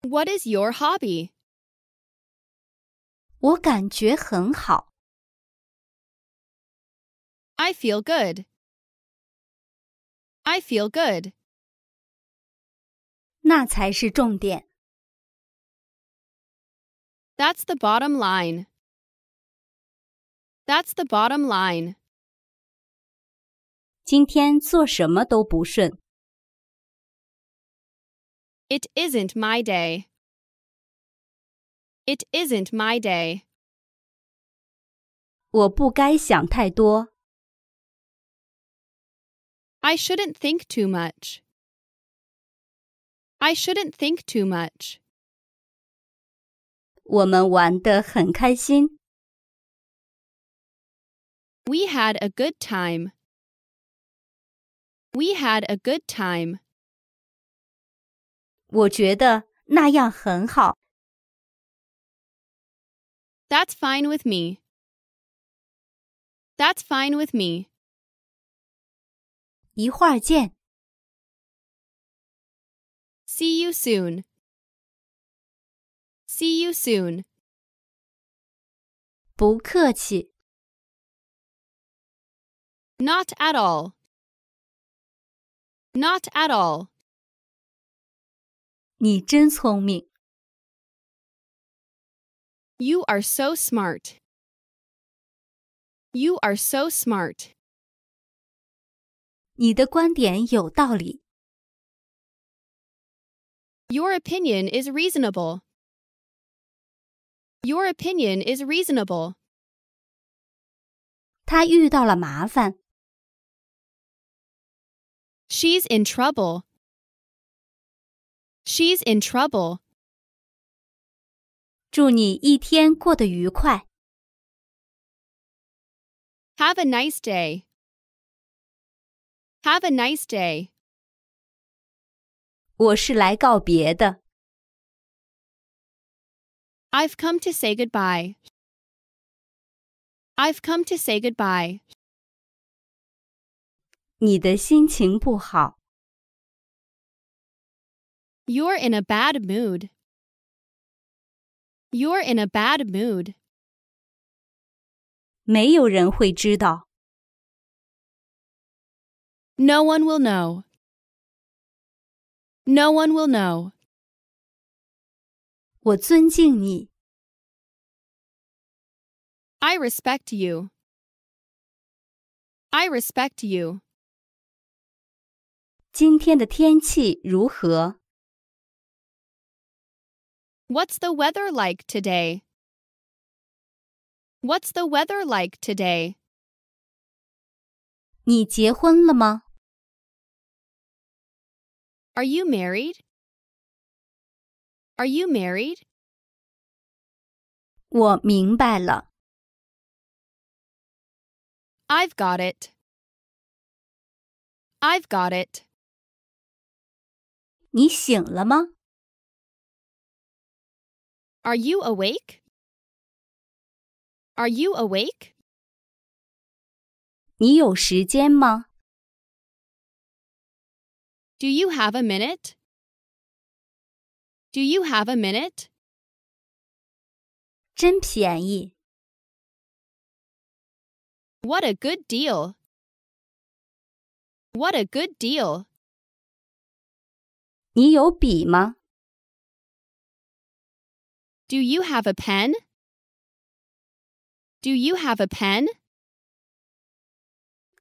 What is your hobby? 我感觉很好。I feel good. I feel good. 那才是重点。That's the bottom line. That's the bottom line. 今天做什么都不顺。It isn't my day. It isn't my day. 我不该想太多。I shouldn't think too much. I shouldn't think too much. 我们玩得很开心。we had a good time. We had a good time. That's fine with me. That's fine with me. See you soon. See you soon. 不客气。not at all. Not at all. 你真聪明。You are so smart. You are so smart. 你的观点有道理。Your opinion is reasonable. Your opinion is reasonable. 他遇到了麻烦。She's in trouble. She's in trouble. 祝你一天过得愉快。Have a nice day. Have a nice day. 我是来告别的。I've come to say goodbye. I've come to say goodbye. 你的心情不好。You're in a bad mood. You're in a bad mood. 没有人会知道。No one will know. No one will know. 我尊敬你。I respect you. I respect you. 今天的天气如何？What's the weather like today? What's the weather like today? 你结婚了吗？Are you married? Are you married? 我明白了。I've got it. I've got it. 你醒了吗？Are you awake? Are you awake? 你有时间吗？Do you have a minute? Do you have a minute? 真便宜。What a good deal! What a good deal! 你有笔吗？Do Do you have a pen? Do you have a pen?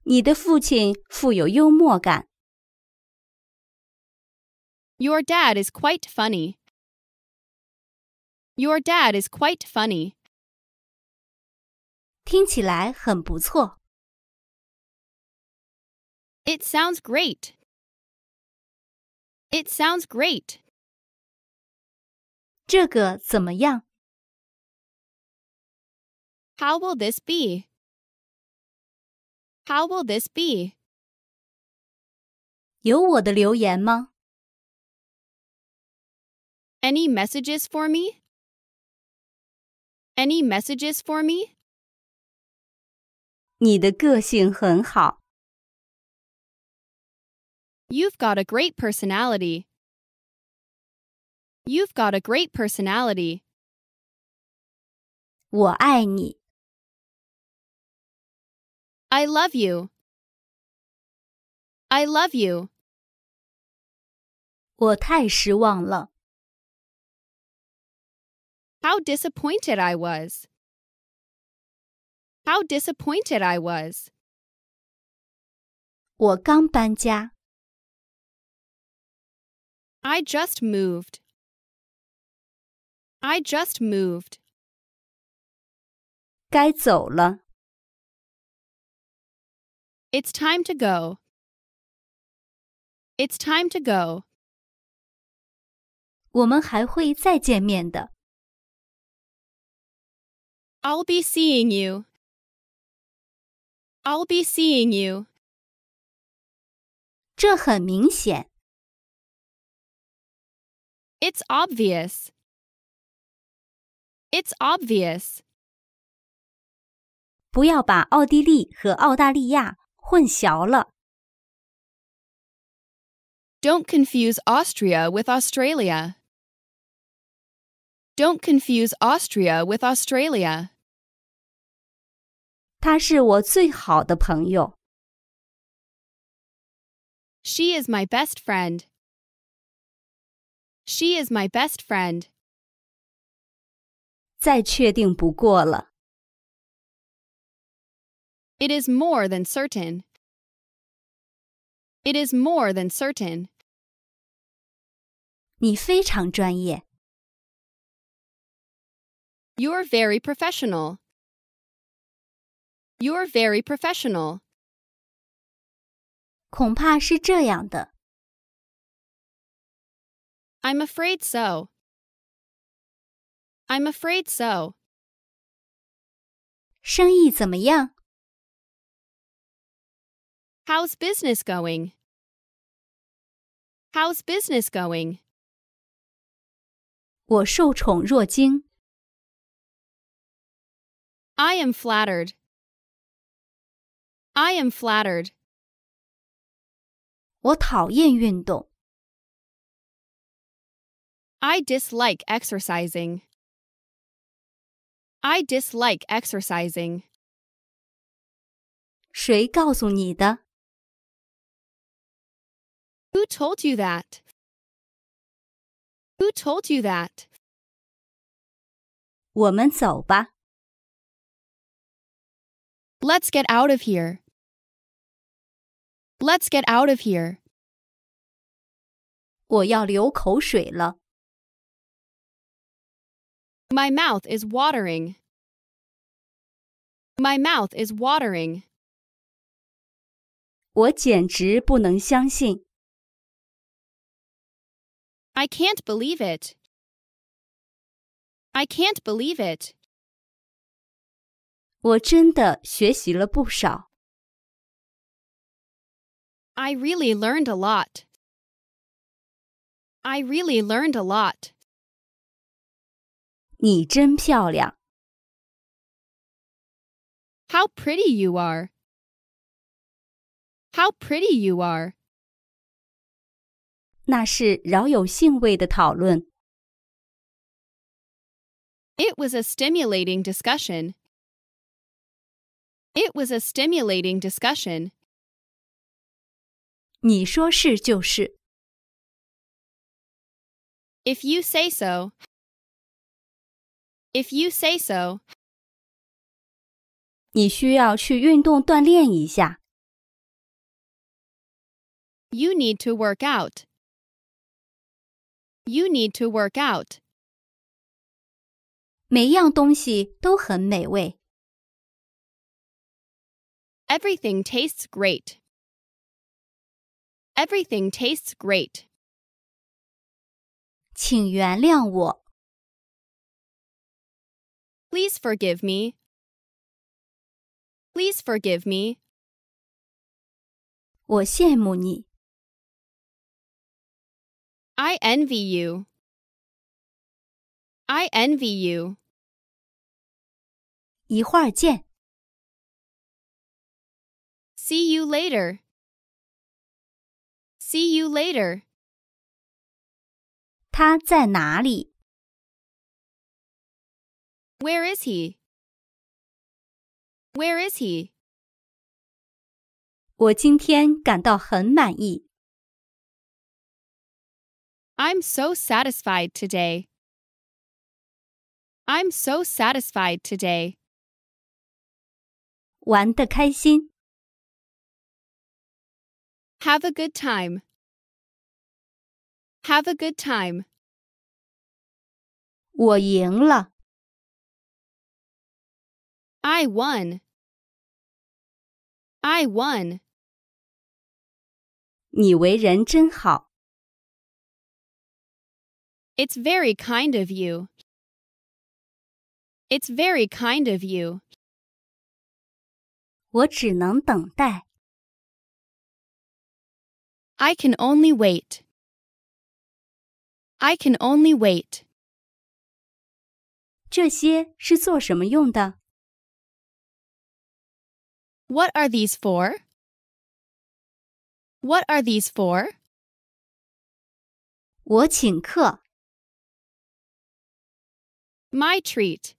你的父亲富有幽默感。Your dad is quite funny. Your dad is quite funny. 听起来很不错。It sounds great. It sounds great. 这个怎么样? How will this be? How will this be? 有我的留言吗? Any messages for me? Any messages for me? 你的个性很好。You've got a great personality. You've got a great personality. 我爱你. I love you. I love you. 我太失望了. How disappointed I was. How disappointed I was. 我刚搬家. I just moved. I just moved. 该走了。It's time to go. It's time to go. 我们还会再见面的。I'll be seeing you. I'll be seeing you. 这很明显。it's obvious. It's obvious. 不要把奥地利和澳大利亚混淆了。Don't confuse Austria with Australia. Don't confuse Austria with Australia. She is my best friend. She is my best friend. 再确定不过了。It is more than certain. It is more than certain. 你非常专业。You're very professional. You're very professional. 恐怕是这样的。I'm afraid so. I'm afraid so. How's business going? How's business going? i am flattered. I am flattered. 我讨厌运动。I dislike exercising. I dislike exercising. 谁告诉你的? Who told you that? Who told you that? 我们走吧. Let's get out of here. Let's get out of here. 我要流口水了。my mouth is watering. My mouth is watering. 我简直不能相信。I can't believe it. I can't believe it. 我真的学习了不少。I really learned a lot. I really learned a lot. 你真漂亮。How pretty you are. How pretty you are. 那是饶有兴味的讨论。It was a stimulating discussion. It was a stimulating discussion. 你说是就是。If you say so, if you say so. 你需要去运动锻炼一下。You need to work out. You need to work out. 每样东西都很美味。Everything tastes great. Everything tastes great. 请原谅我，Please forgive me. Please forgive me. I envy you. I envy you. See you later. See you later. 他在哪里？where is he? Where is he? 我今天感到很满意。am so satisfied today. I'm so satisfied today. Have a good time. Have a good time. 我赢了。I won. I won. It's very kind of you. It's very kind of you. I can only wait. I can only wait. 这些是做什么用的？what are these for? What are these for? My treat.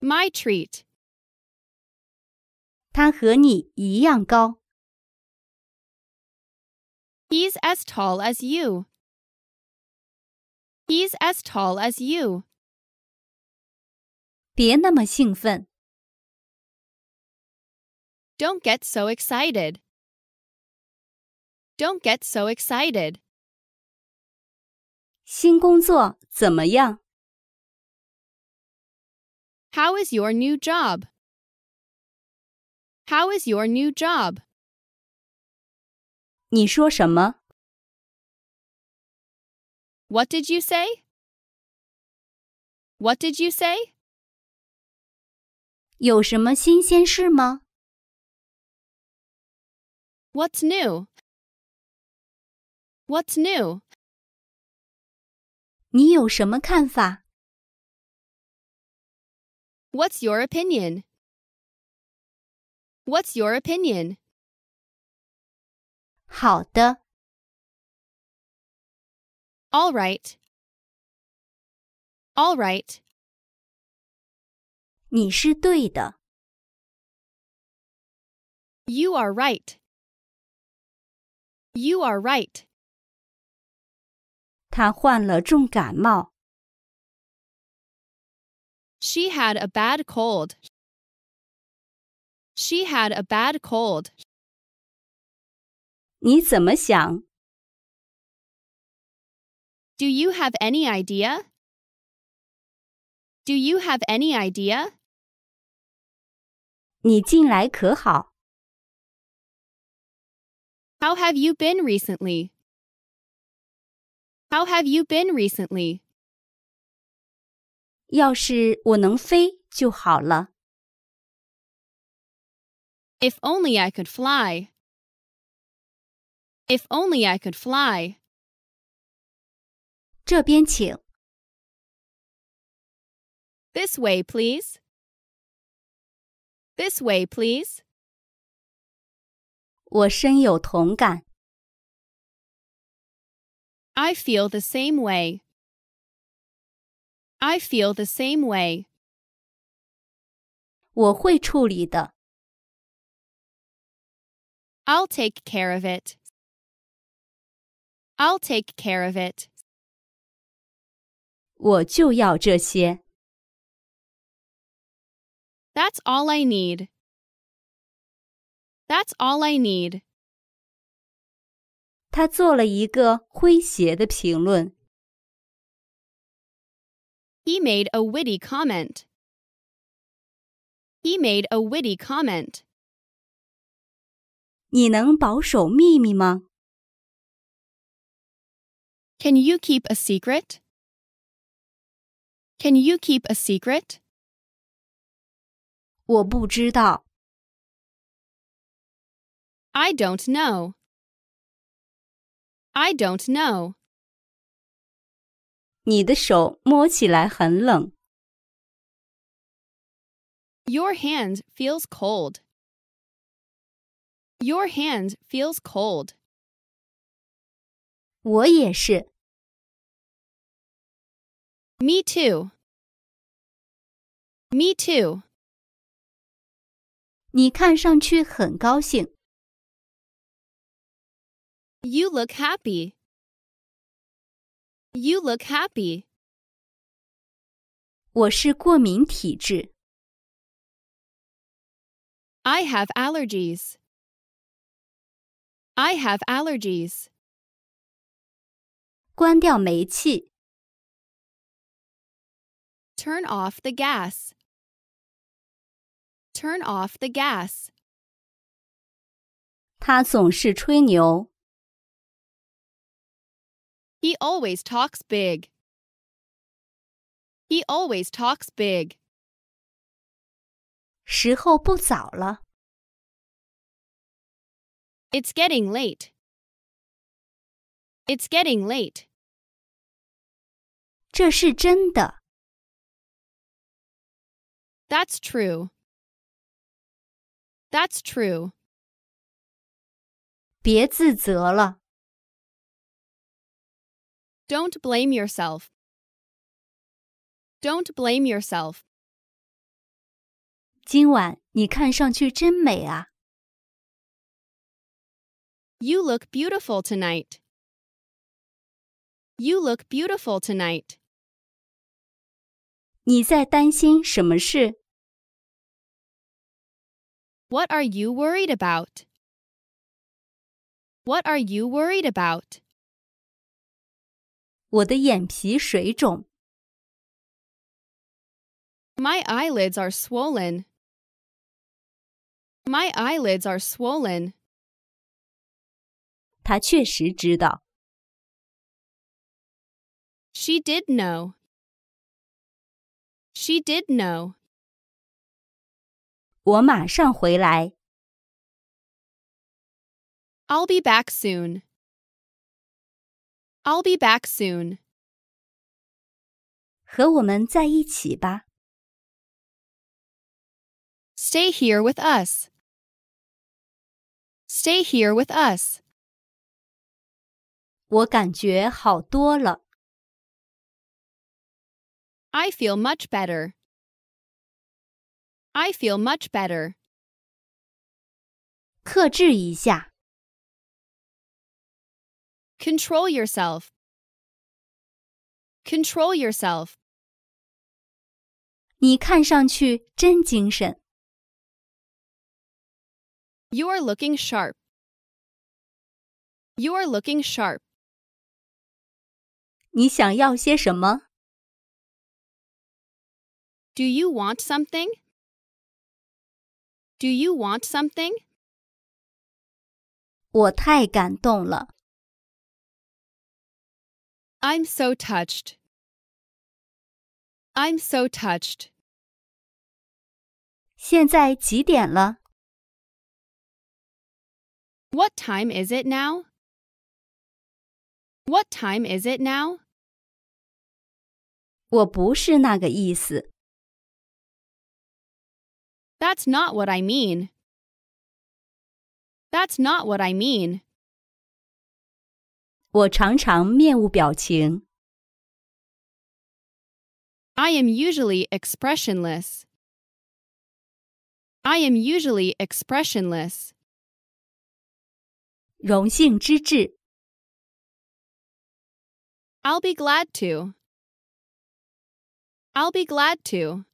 My treat. He's as tall as you. He's as tall as you. 别那么兴奋。don't get so excited. Don't get so excited. 新工作怎么样? How is your new job? How is your new job? 你说什么? What did you say? What did you say? 有什么新鲜事吗? What's new? What's new? 你有什么看法？What's your opinion? What's your opinion? 好的。All right. All right. 你是对的。You are right. You are right. 她患了重感冒。She had a bad cold. She had a bad cold. 你怎么想？do you have any idea? Do you have any idea? 你近来可好? How have you been recently? How have you been recently? 要是我能飞就好了。If only I could fly. If only I could fly. 这边请。This way, please. This way, please. 我深有同感。I feel the same way. I feel the same way. 我会处理的。I'll take care of it. I'll take care of it. 我就要这些。That's all I need. That's all I need. 他做了一个诙谐的评论。He made a witty comment. He made a witty comment. 你能保守秘密吗？Can you keep a secret? Can you keep a secret? 我不知道。I don't know. I don't know. 你的手摸起来很冷。Your hand feels cold. Your hand feels cold. 我也是。Me too. Me too. 你看上去很高兴。you look happy. You look happy. I have allergies. I have allergies. Turn off the gas. Turn off the gas. 他总是吹牛。he always talks big. He always talks big. 时候不早了。It's getting late. It's getting late. 这是真的。That's true. That's true. 别自责了。don't blame yourself. Don't blame yourself. 今晚你看上去真美啊。You look beautiful tonight. You look beautiful tonight. What are you worried about? What are you worried about? 我的眼皮水肿。My eyelids are swollen. My eyelids are swollen. She did know. She did know. 我马上回来。I'll be back soon. I'll be back soon. 和我们在一起吧。Stay here with us. Stay here with us. 我感觉好多了。I feel much better. I feel much better. 克制一下。Control yourself. Control yourself. 你看上去真精神。You are looking sharp. You are looking sharp. Do you want something? Do you want something? 我太感动了。I'm so touched. I'm so touched. 现在几点了? What time is it now? What time is it now? 我不是那个意思. That's not what I mean. That's not what I mean. 我常常面无表情。I am usually expressionless. I am usually expressionless. 荣幸之至。I'll be glad to. I'll be glad to.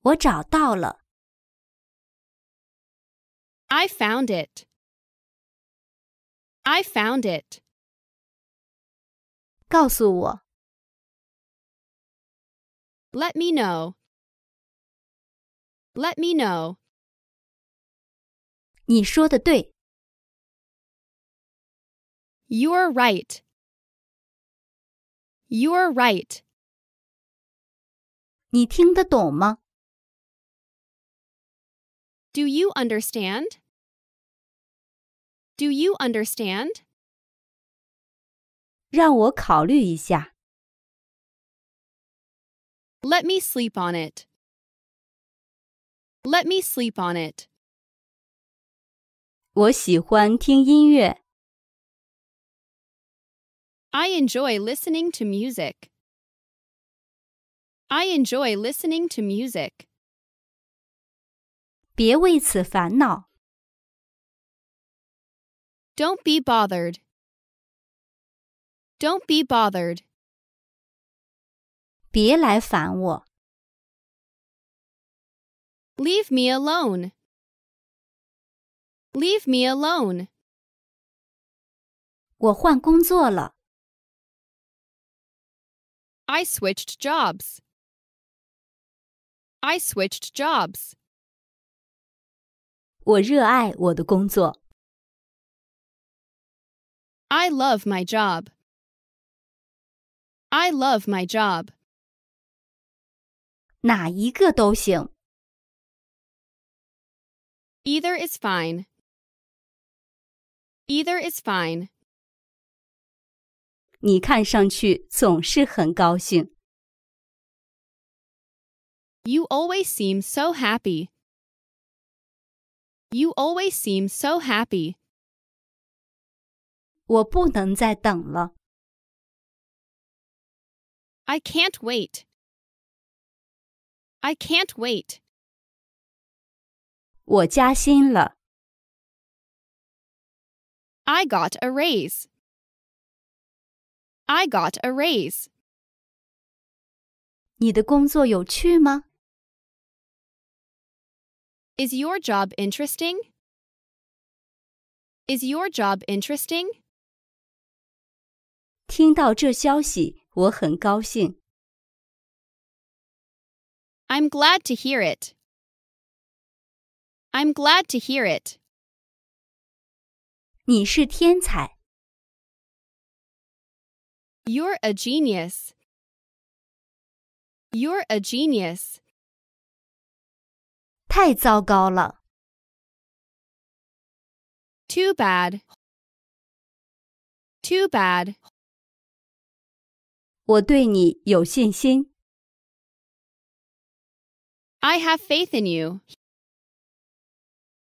我找到了。I found it. I found it. 告诉我。Let me know. Let me know. 你说的对。You're right. You're right. Do you understand? Do you understand? 让我考虑一下。Let me sleep on it. Let me sleep on it. 我喜欢听音乐。I enjoy listening to music. I enjoy listening to music. 别为此烦恼。don't be bothered. Don't be bothered. 别来烦我。Leave me alone. Leave me alone. 我换工作了。I switched jobs. I switched jobs. 我热爱我的工作。I love my job. I love my job. 哪一个都行。Either is fine. Either is fine. 你看上去总是很高兴。You always seem so happy. You always seem so happy. 我不能再等了。I can't wait. I can't wait. 我加薪了。I got a raise. I got a raise. 你的工作有趣吗？Is your job interesting? Is your job interesting? 听到这消息，我很高兴。I'm glad to hear it. I'm glad to hear it. 你是天才。You're a genius. You're a genius. 太糟糕了。Too bad. Too bad. 我对你有信心。I have faith in you.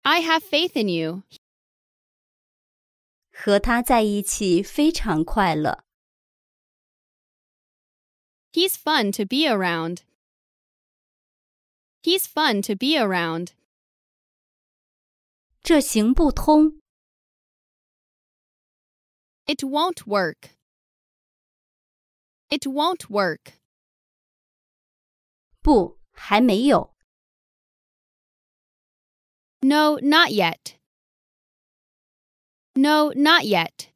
I have faith in you. 和他在一起非常快乐。He's fun to be around. He's fun to be around. 这行不通。It won't work. It won't work. No, not yet. No, not yet.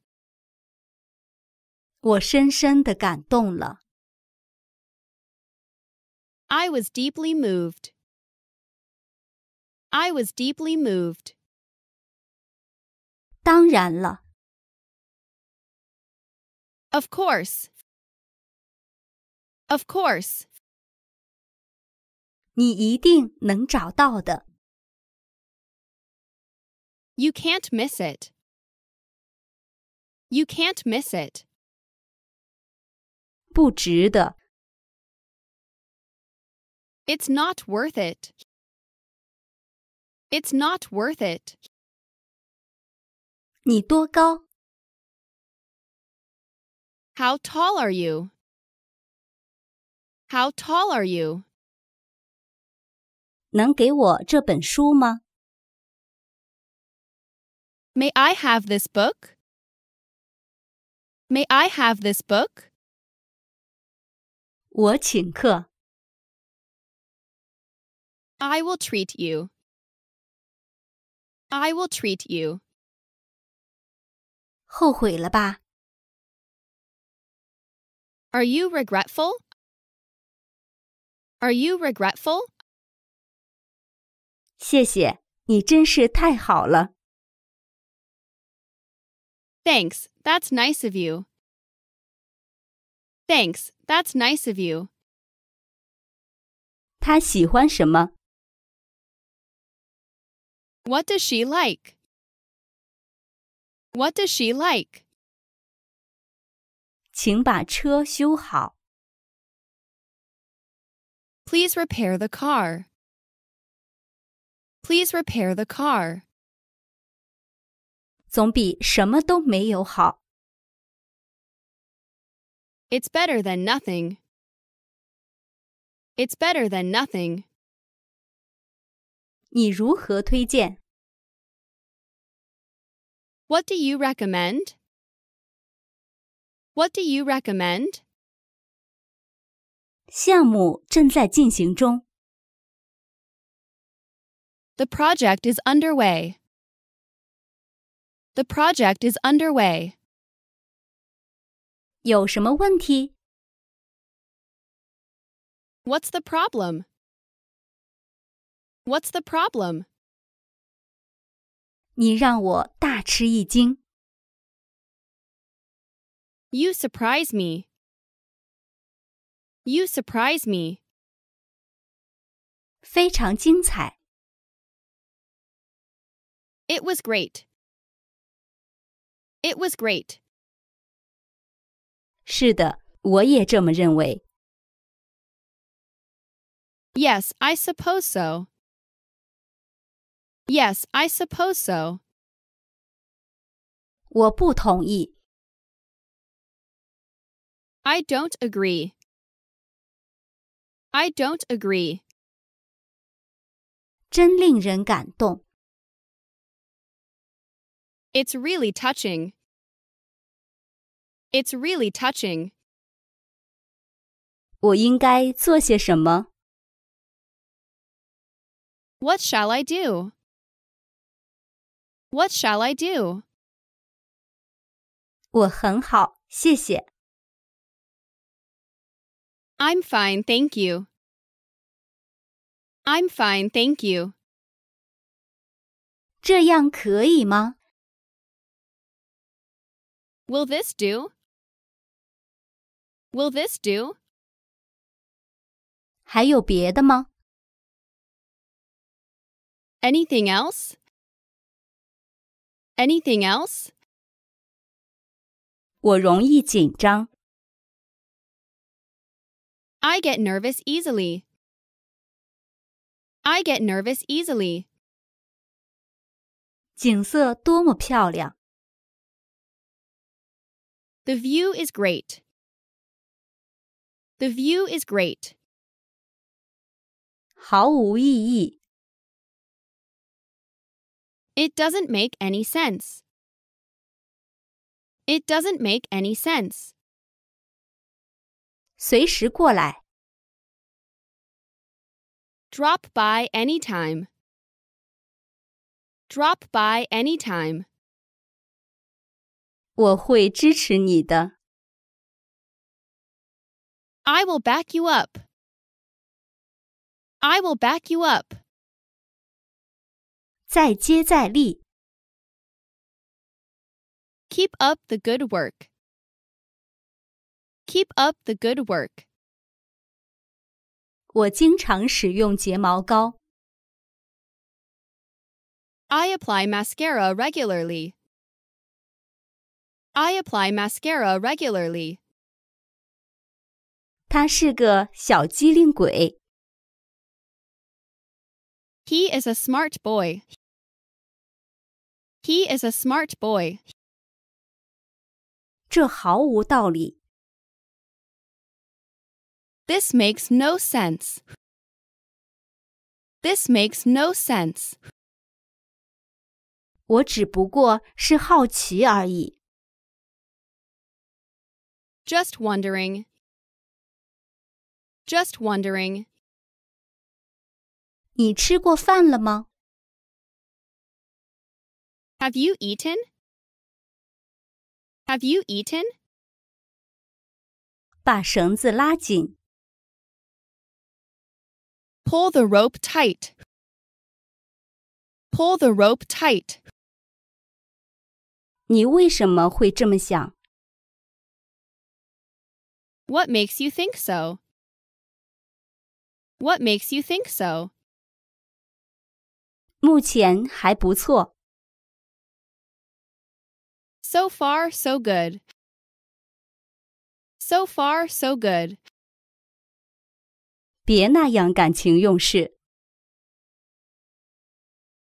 I was deeply moved. I was deeply moved. 当然了。Of course. Of course. 你一定能找到的。You can't miss it. You can't miss it. 不值得。It's not worth it. It's not worth it. How tall are you? How tall are you? May I have this book? May I have this book? 我请客。I will treat you. I will treat you. Are you regretful? Are you regretful? 谢谢，你真是太好了。Thanks, that's nice of you. Thanks, that's nice of you. 她喜欢什么？What does she like? What does she like? 请把车修好。Please repair the car. Please repair the car. 总比什么都没有好。It's better than nothing. It's better than nothing. 你如何推荐? What do you recommend? What do you recommend? 项目正在进行中。The project is underway. The project is underway. 有什么问题？What's the problem? What's the problem? 你让我大吃一惊。You surprise me. You surprise me. 非常精彩。It was great. It was great. 是的，我也这么认为。Yes, I suppose so. Yes, I suppose so. 我不同意。I don't agree. I don't agree. 真令人感动。It's really touching. It's really touching. 我应该做些什么？What shall I do? What shall I do? 我很好，谢谢。I'm fine, thank you. I'm fine, thank you. 这样可以吗? Will this do? Will this do? 还有别的吗? Anything else? Anything else? 我容易紧张。I get nervous easily. I get nervous easily. 景色多么漂亮! The view is great. The view is great. 毫无意义. It doesn't make any sense. It doesn't make any sense. 随时过来。Drop by anytime. Drop by anytime. 我会支持你的。I will back you up. I will back you up. 再接再厉。Keep up the good work. Keep up the good work. 我经常使用睫毛膏。I apply mascara regularly. I apply mascara regularly. 他是个小机灵鬼。He is a smart boy. He is a smart boy. 这毫无道理。this makes no sense. This makes no sense. 我只不过是好奇而已。Just wondering. Just wondering. 你吃过饭了吗？Have you eaten? Have you eaten? 把绳子拉紧。Pull the rope tight. Pull the rope tight. What makes you think so? What makes you think so? So far, so good. So far, so good. 别那样感情用事。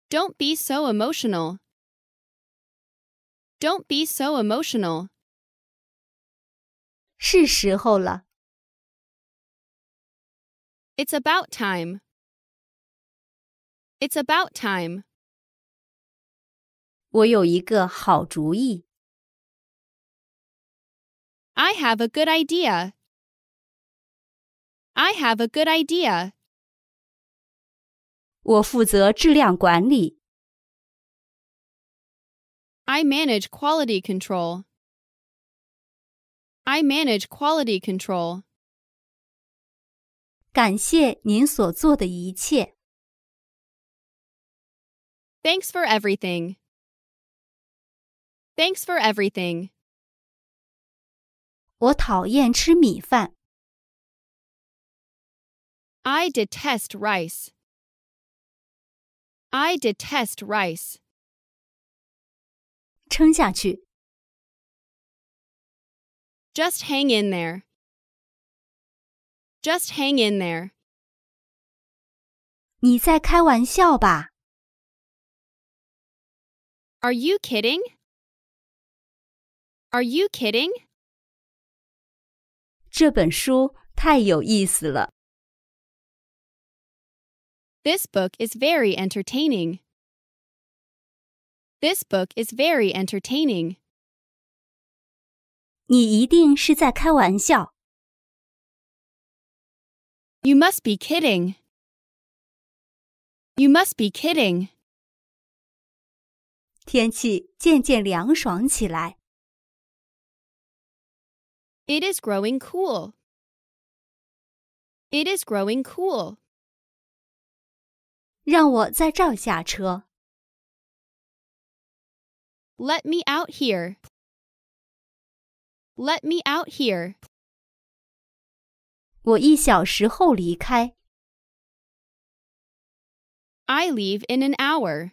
Don't be so emotional. Don't be so emotional. 是时候了。It's about time. It's about time. 我有一个好主意。I have a good idea. I have a good idea. I manage quality control. I manage quality control. Thanks for everything. Thanks for everything. 我讨厌吃米饭。I detest rice. I detest rice. Just hang in there. Just hang in there. Are you kidding? Are you kidding? 这本书太有意思了。this book is very entertaining. This book is very entertaining. 你一定是在开玩笑。You must be kidding. You must be kidding. 天气渐渐凉爽起来。It is growing cool. It is growing cool. 让我在这儿下车。Let me out here. Let me out here. 我一小时后离开。I leave in an hour.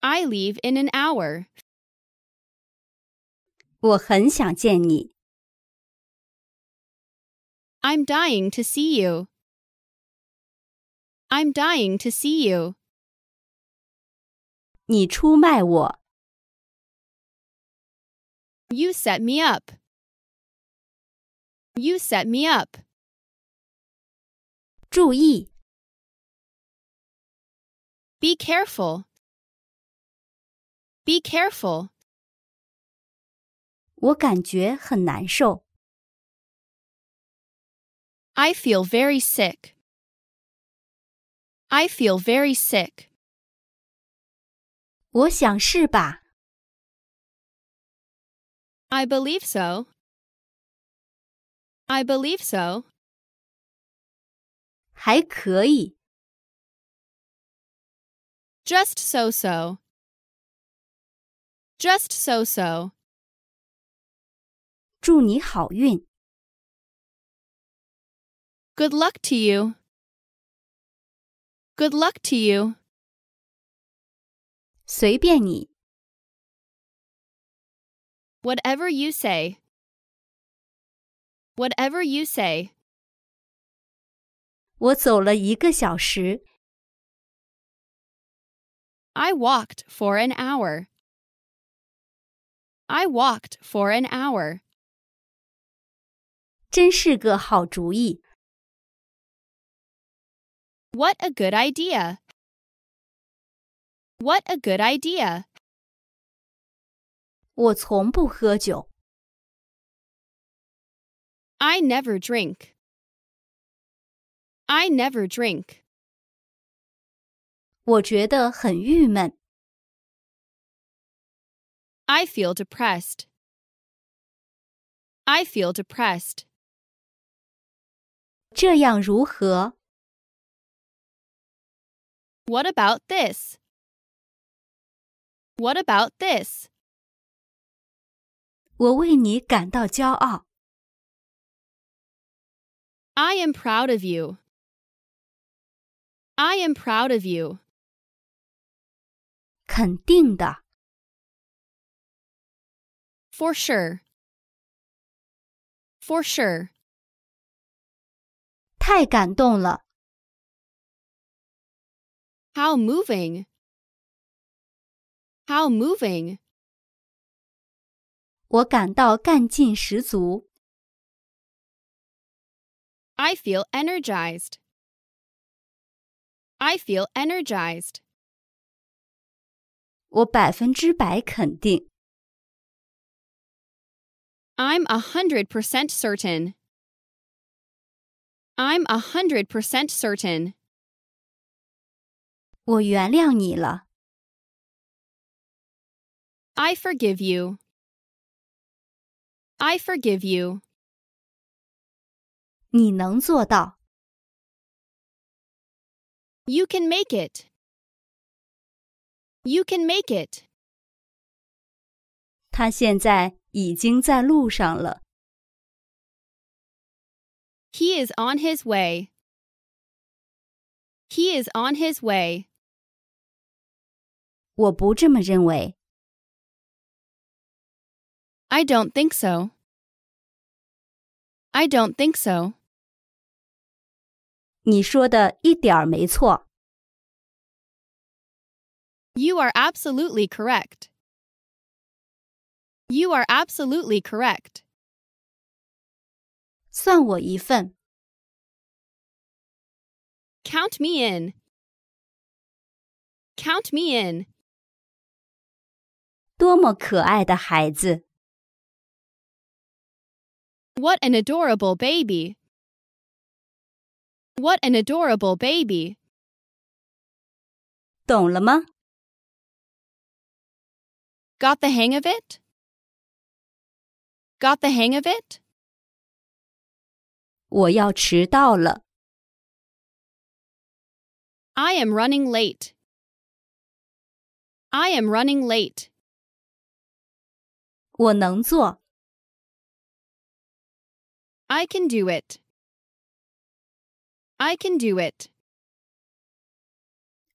I leave in an hour. 我很想见你。I'm dying to see you. I'm dying to see you. You set me up. You set me up. Be careful. Be careful. I feel very sick. I feel very sick. 我想是吧。I believe so. I believe so. 还可以。Just so so. Just so so. 祝你好运。Good luck to you. Good luck to you. 随便你。Whatever you say. Whatever you say. 我走了一个小时。I walked for an hour. I walked for an hour. 真是个好主意。what a good idea! What a good idea! 我从不喝酒。I never drink. I never drink. 我觉得很郁闷。I feel depressed. I feel depressed. 这样如何？what about this? What about this? I am proud of you. I am proud of you. For sure. For sure. 太感动了。how moving. How moving. I feel energized. I feel energized. i am a hundred percent certain. I'm a hundred percent certain. 我原谅你了。I forgive you. I forgive you. 你能做到。You can make it. You can make it. 他现在已经在路上了。He is on his way. He is on his way. 我不这么认为。I don't think so. I don't think so. 你说的一点儿没错。You are absolutely correct. You are absolutely correct. 算我一份。Count me in. Count me in. 多么可爱的孩子！What an adorable baby! What an adorable baby! 懂了吗？Got the hang of it? Got the hang of it? 我要迟到了。I am running late. I am running late. 我能做。I can do it. I can do it.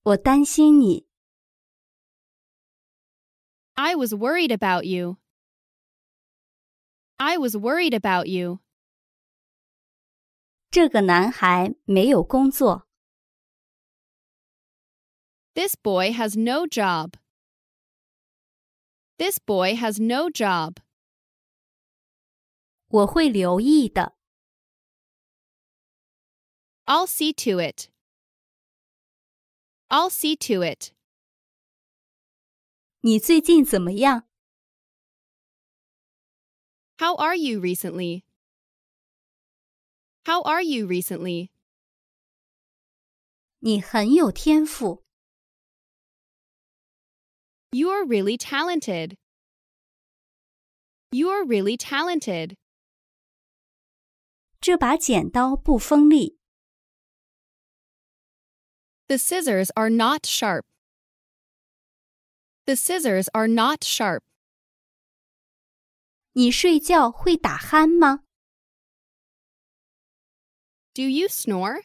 我担心你。I was worried about you. I was worried about you. 这个男孩没有工作。This boy has no job. This boy has no job. 我会留意的。I'll see to it. I'll see to it. 你最近怎么样？How are you recently? How are you recently? 你很有天赋。you are really talented. You are really talented. 这把剪刀不锋利。The scissors are not sharp. The scissors are not sharp. 你睡觉会打鼾吗？Do you snore?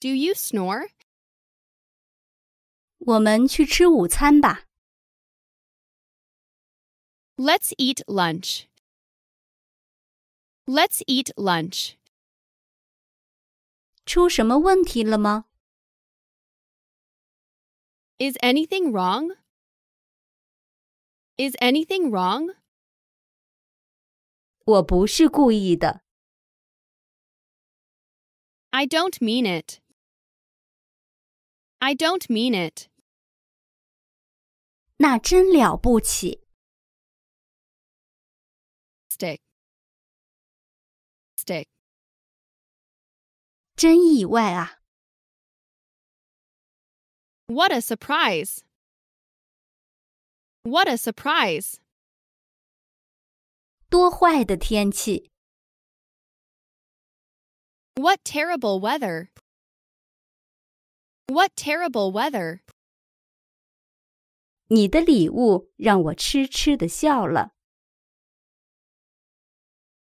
Do you snore? 我们去吃午餐吧。Let's eat lunch. Let's eat lunch. 出什么问题了吗？Is anything wrong? Is anything wrong? 我不是故意的。I don't mean it. I don't mean it. 那真了不起。stick stick，真意外啊！What a surprise! What a surprise! 多坏的天气！What terrible weather! What terrible weather! 你的礼物让我痴痴的笑了。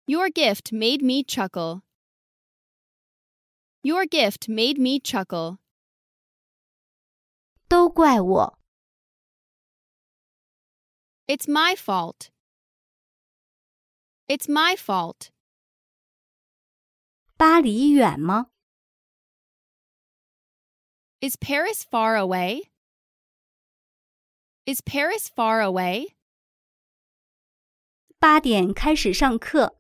Your gift made me chuckle. Your gift made me chuckle. 都怪我。It's my fault. It's my fault. 巴黎远吗？Is Paris far away? Is Paris far away? 八点开始上课。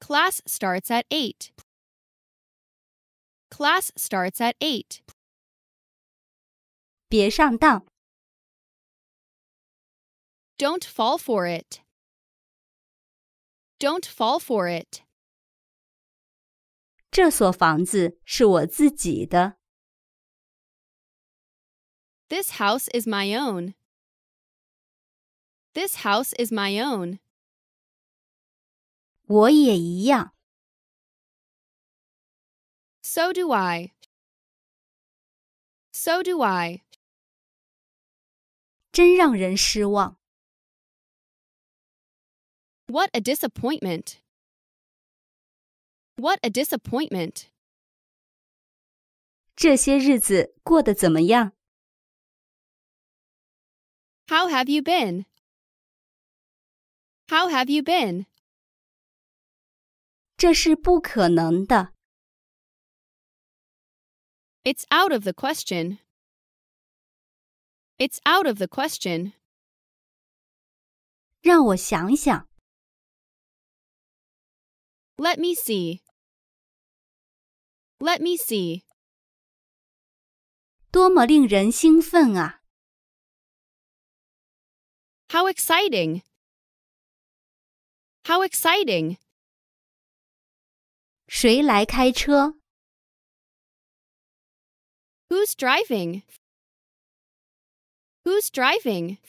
Class starts at 8. Class starts at 8. 别上当。Don't fall for it. Don't fall for it. 这所房子是我自己的。this house is my own. This house is my own. So do I. So do I. What a disappointment. What a disappointment. 这些日子过得怎么样？how have you been? How have you been? 这是不可能的。It's out of the question. It's out of the question. 让我想想。Let me see. Let me see. 多么令人兴奋啊！how exciting! How exciting! 谁来开车? Who's driving? Who's driving?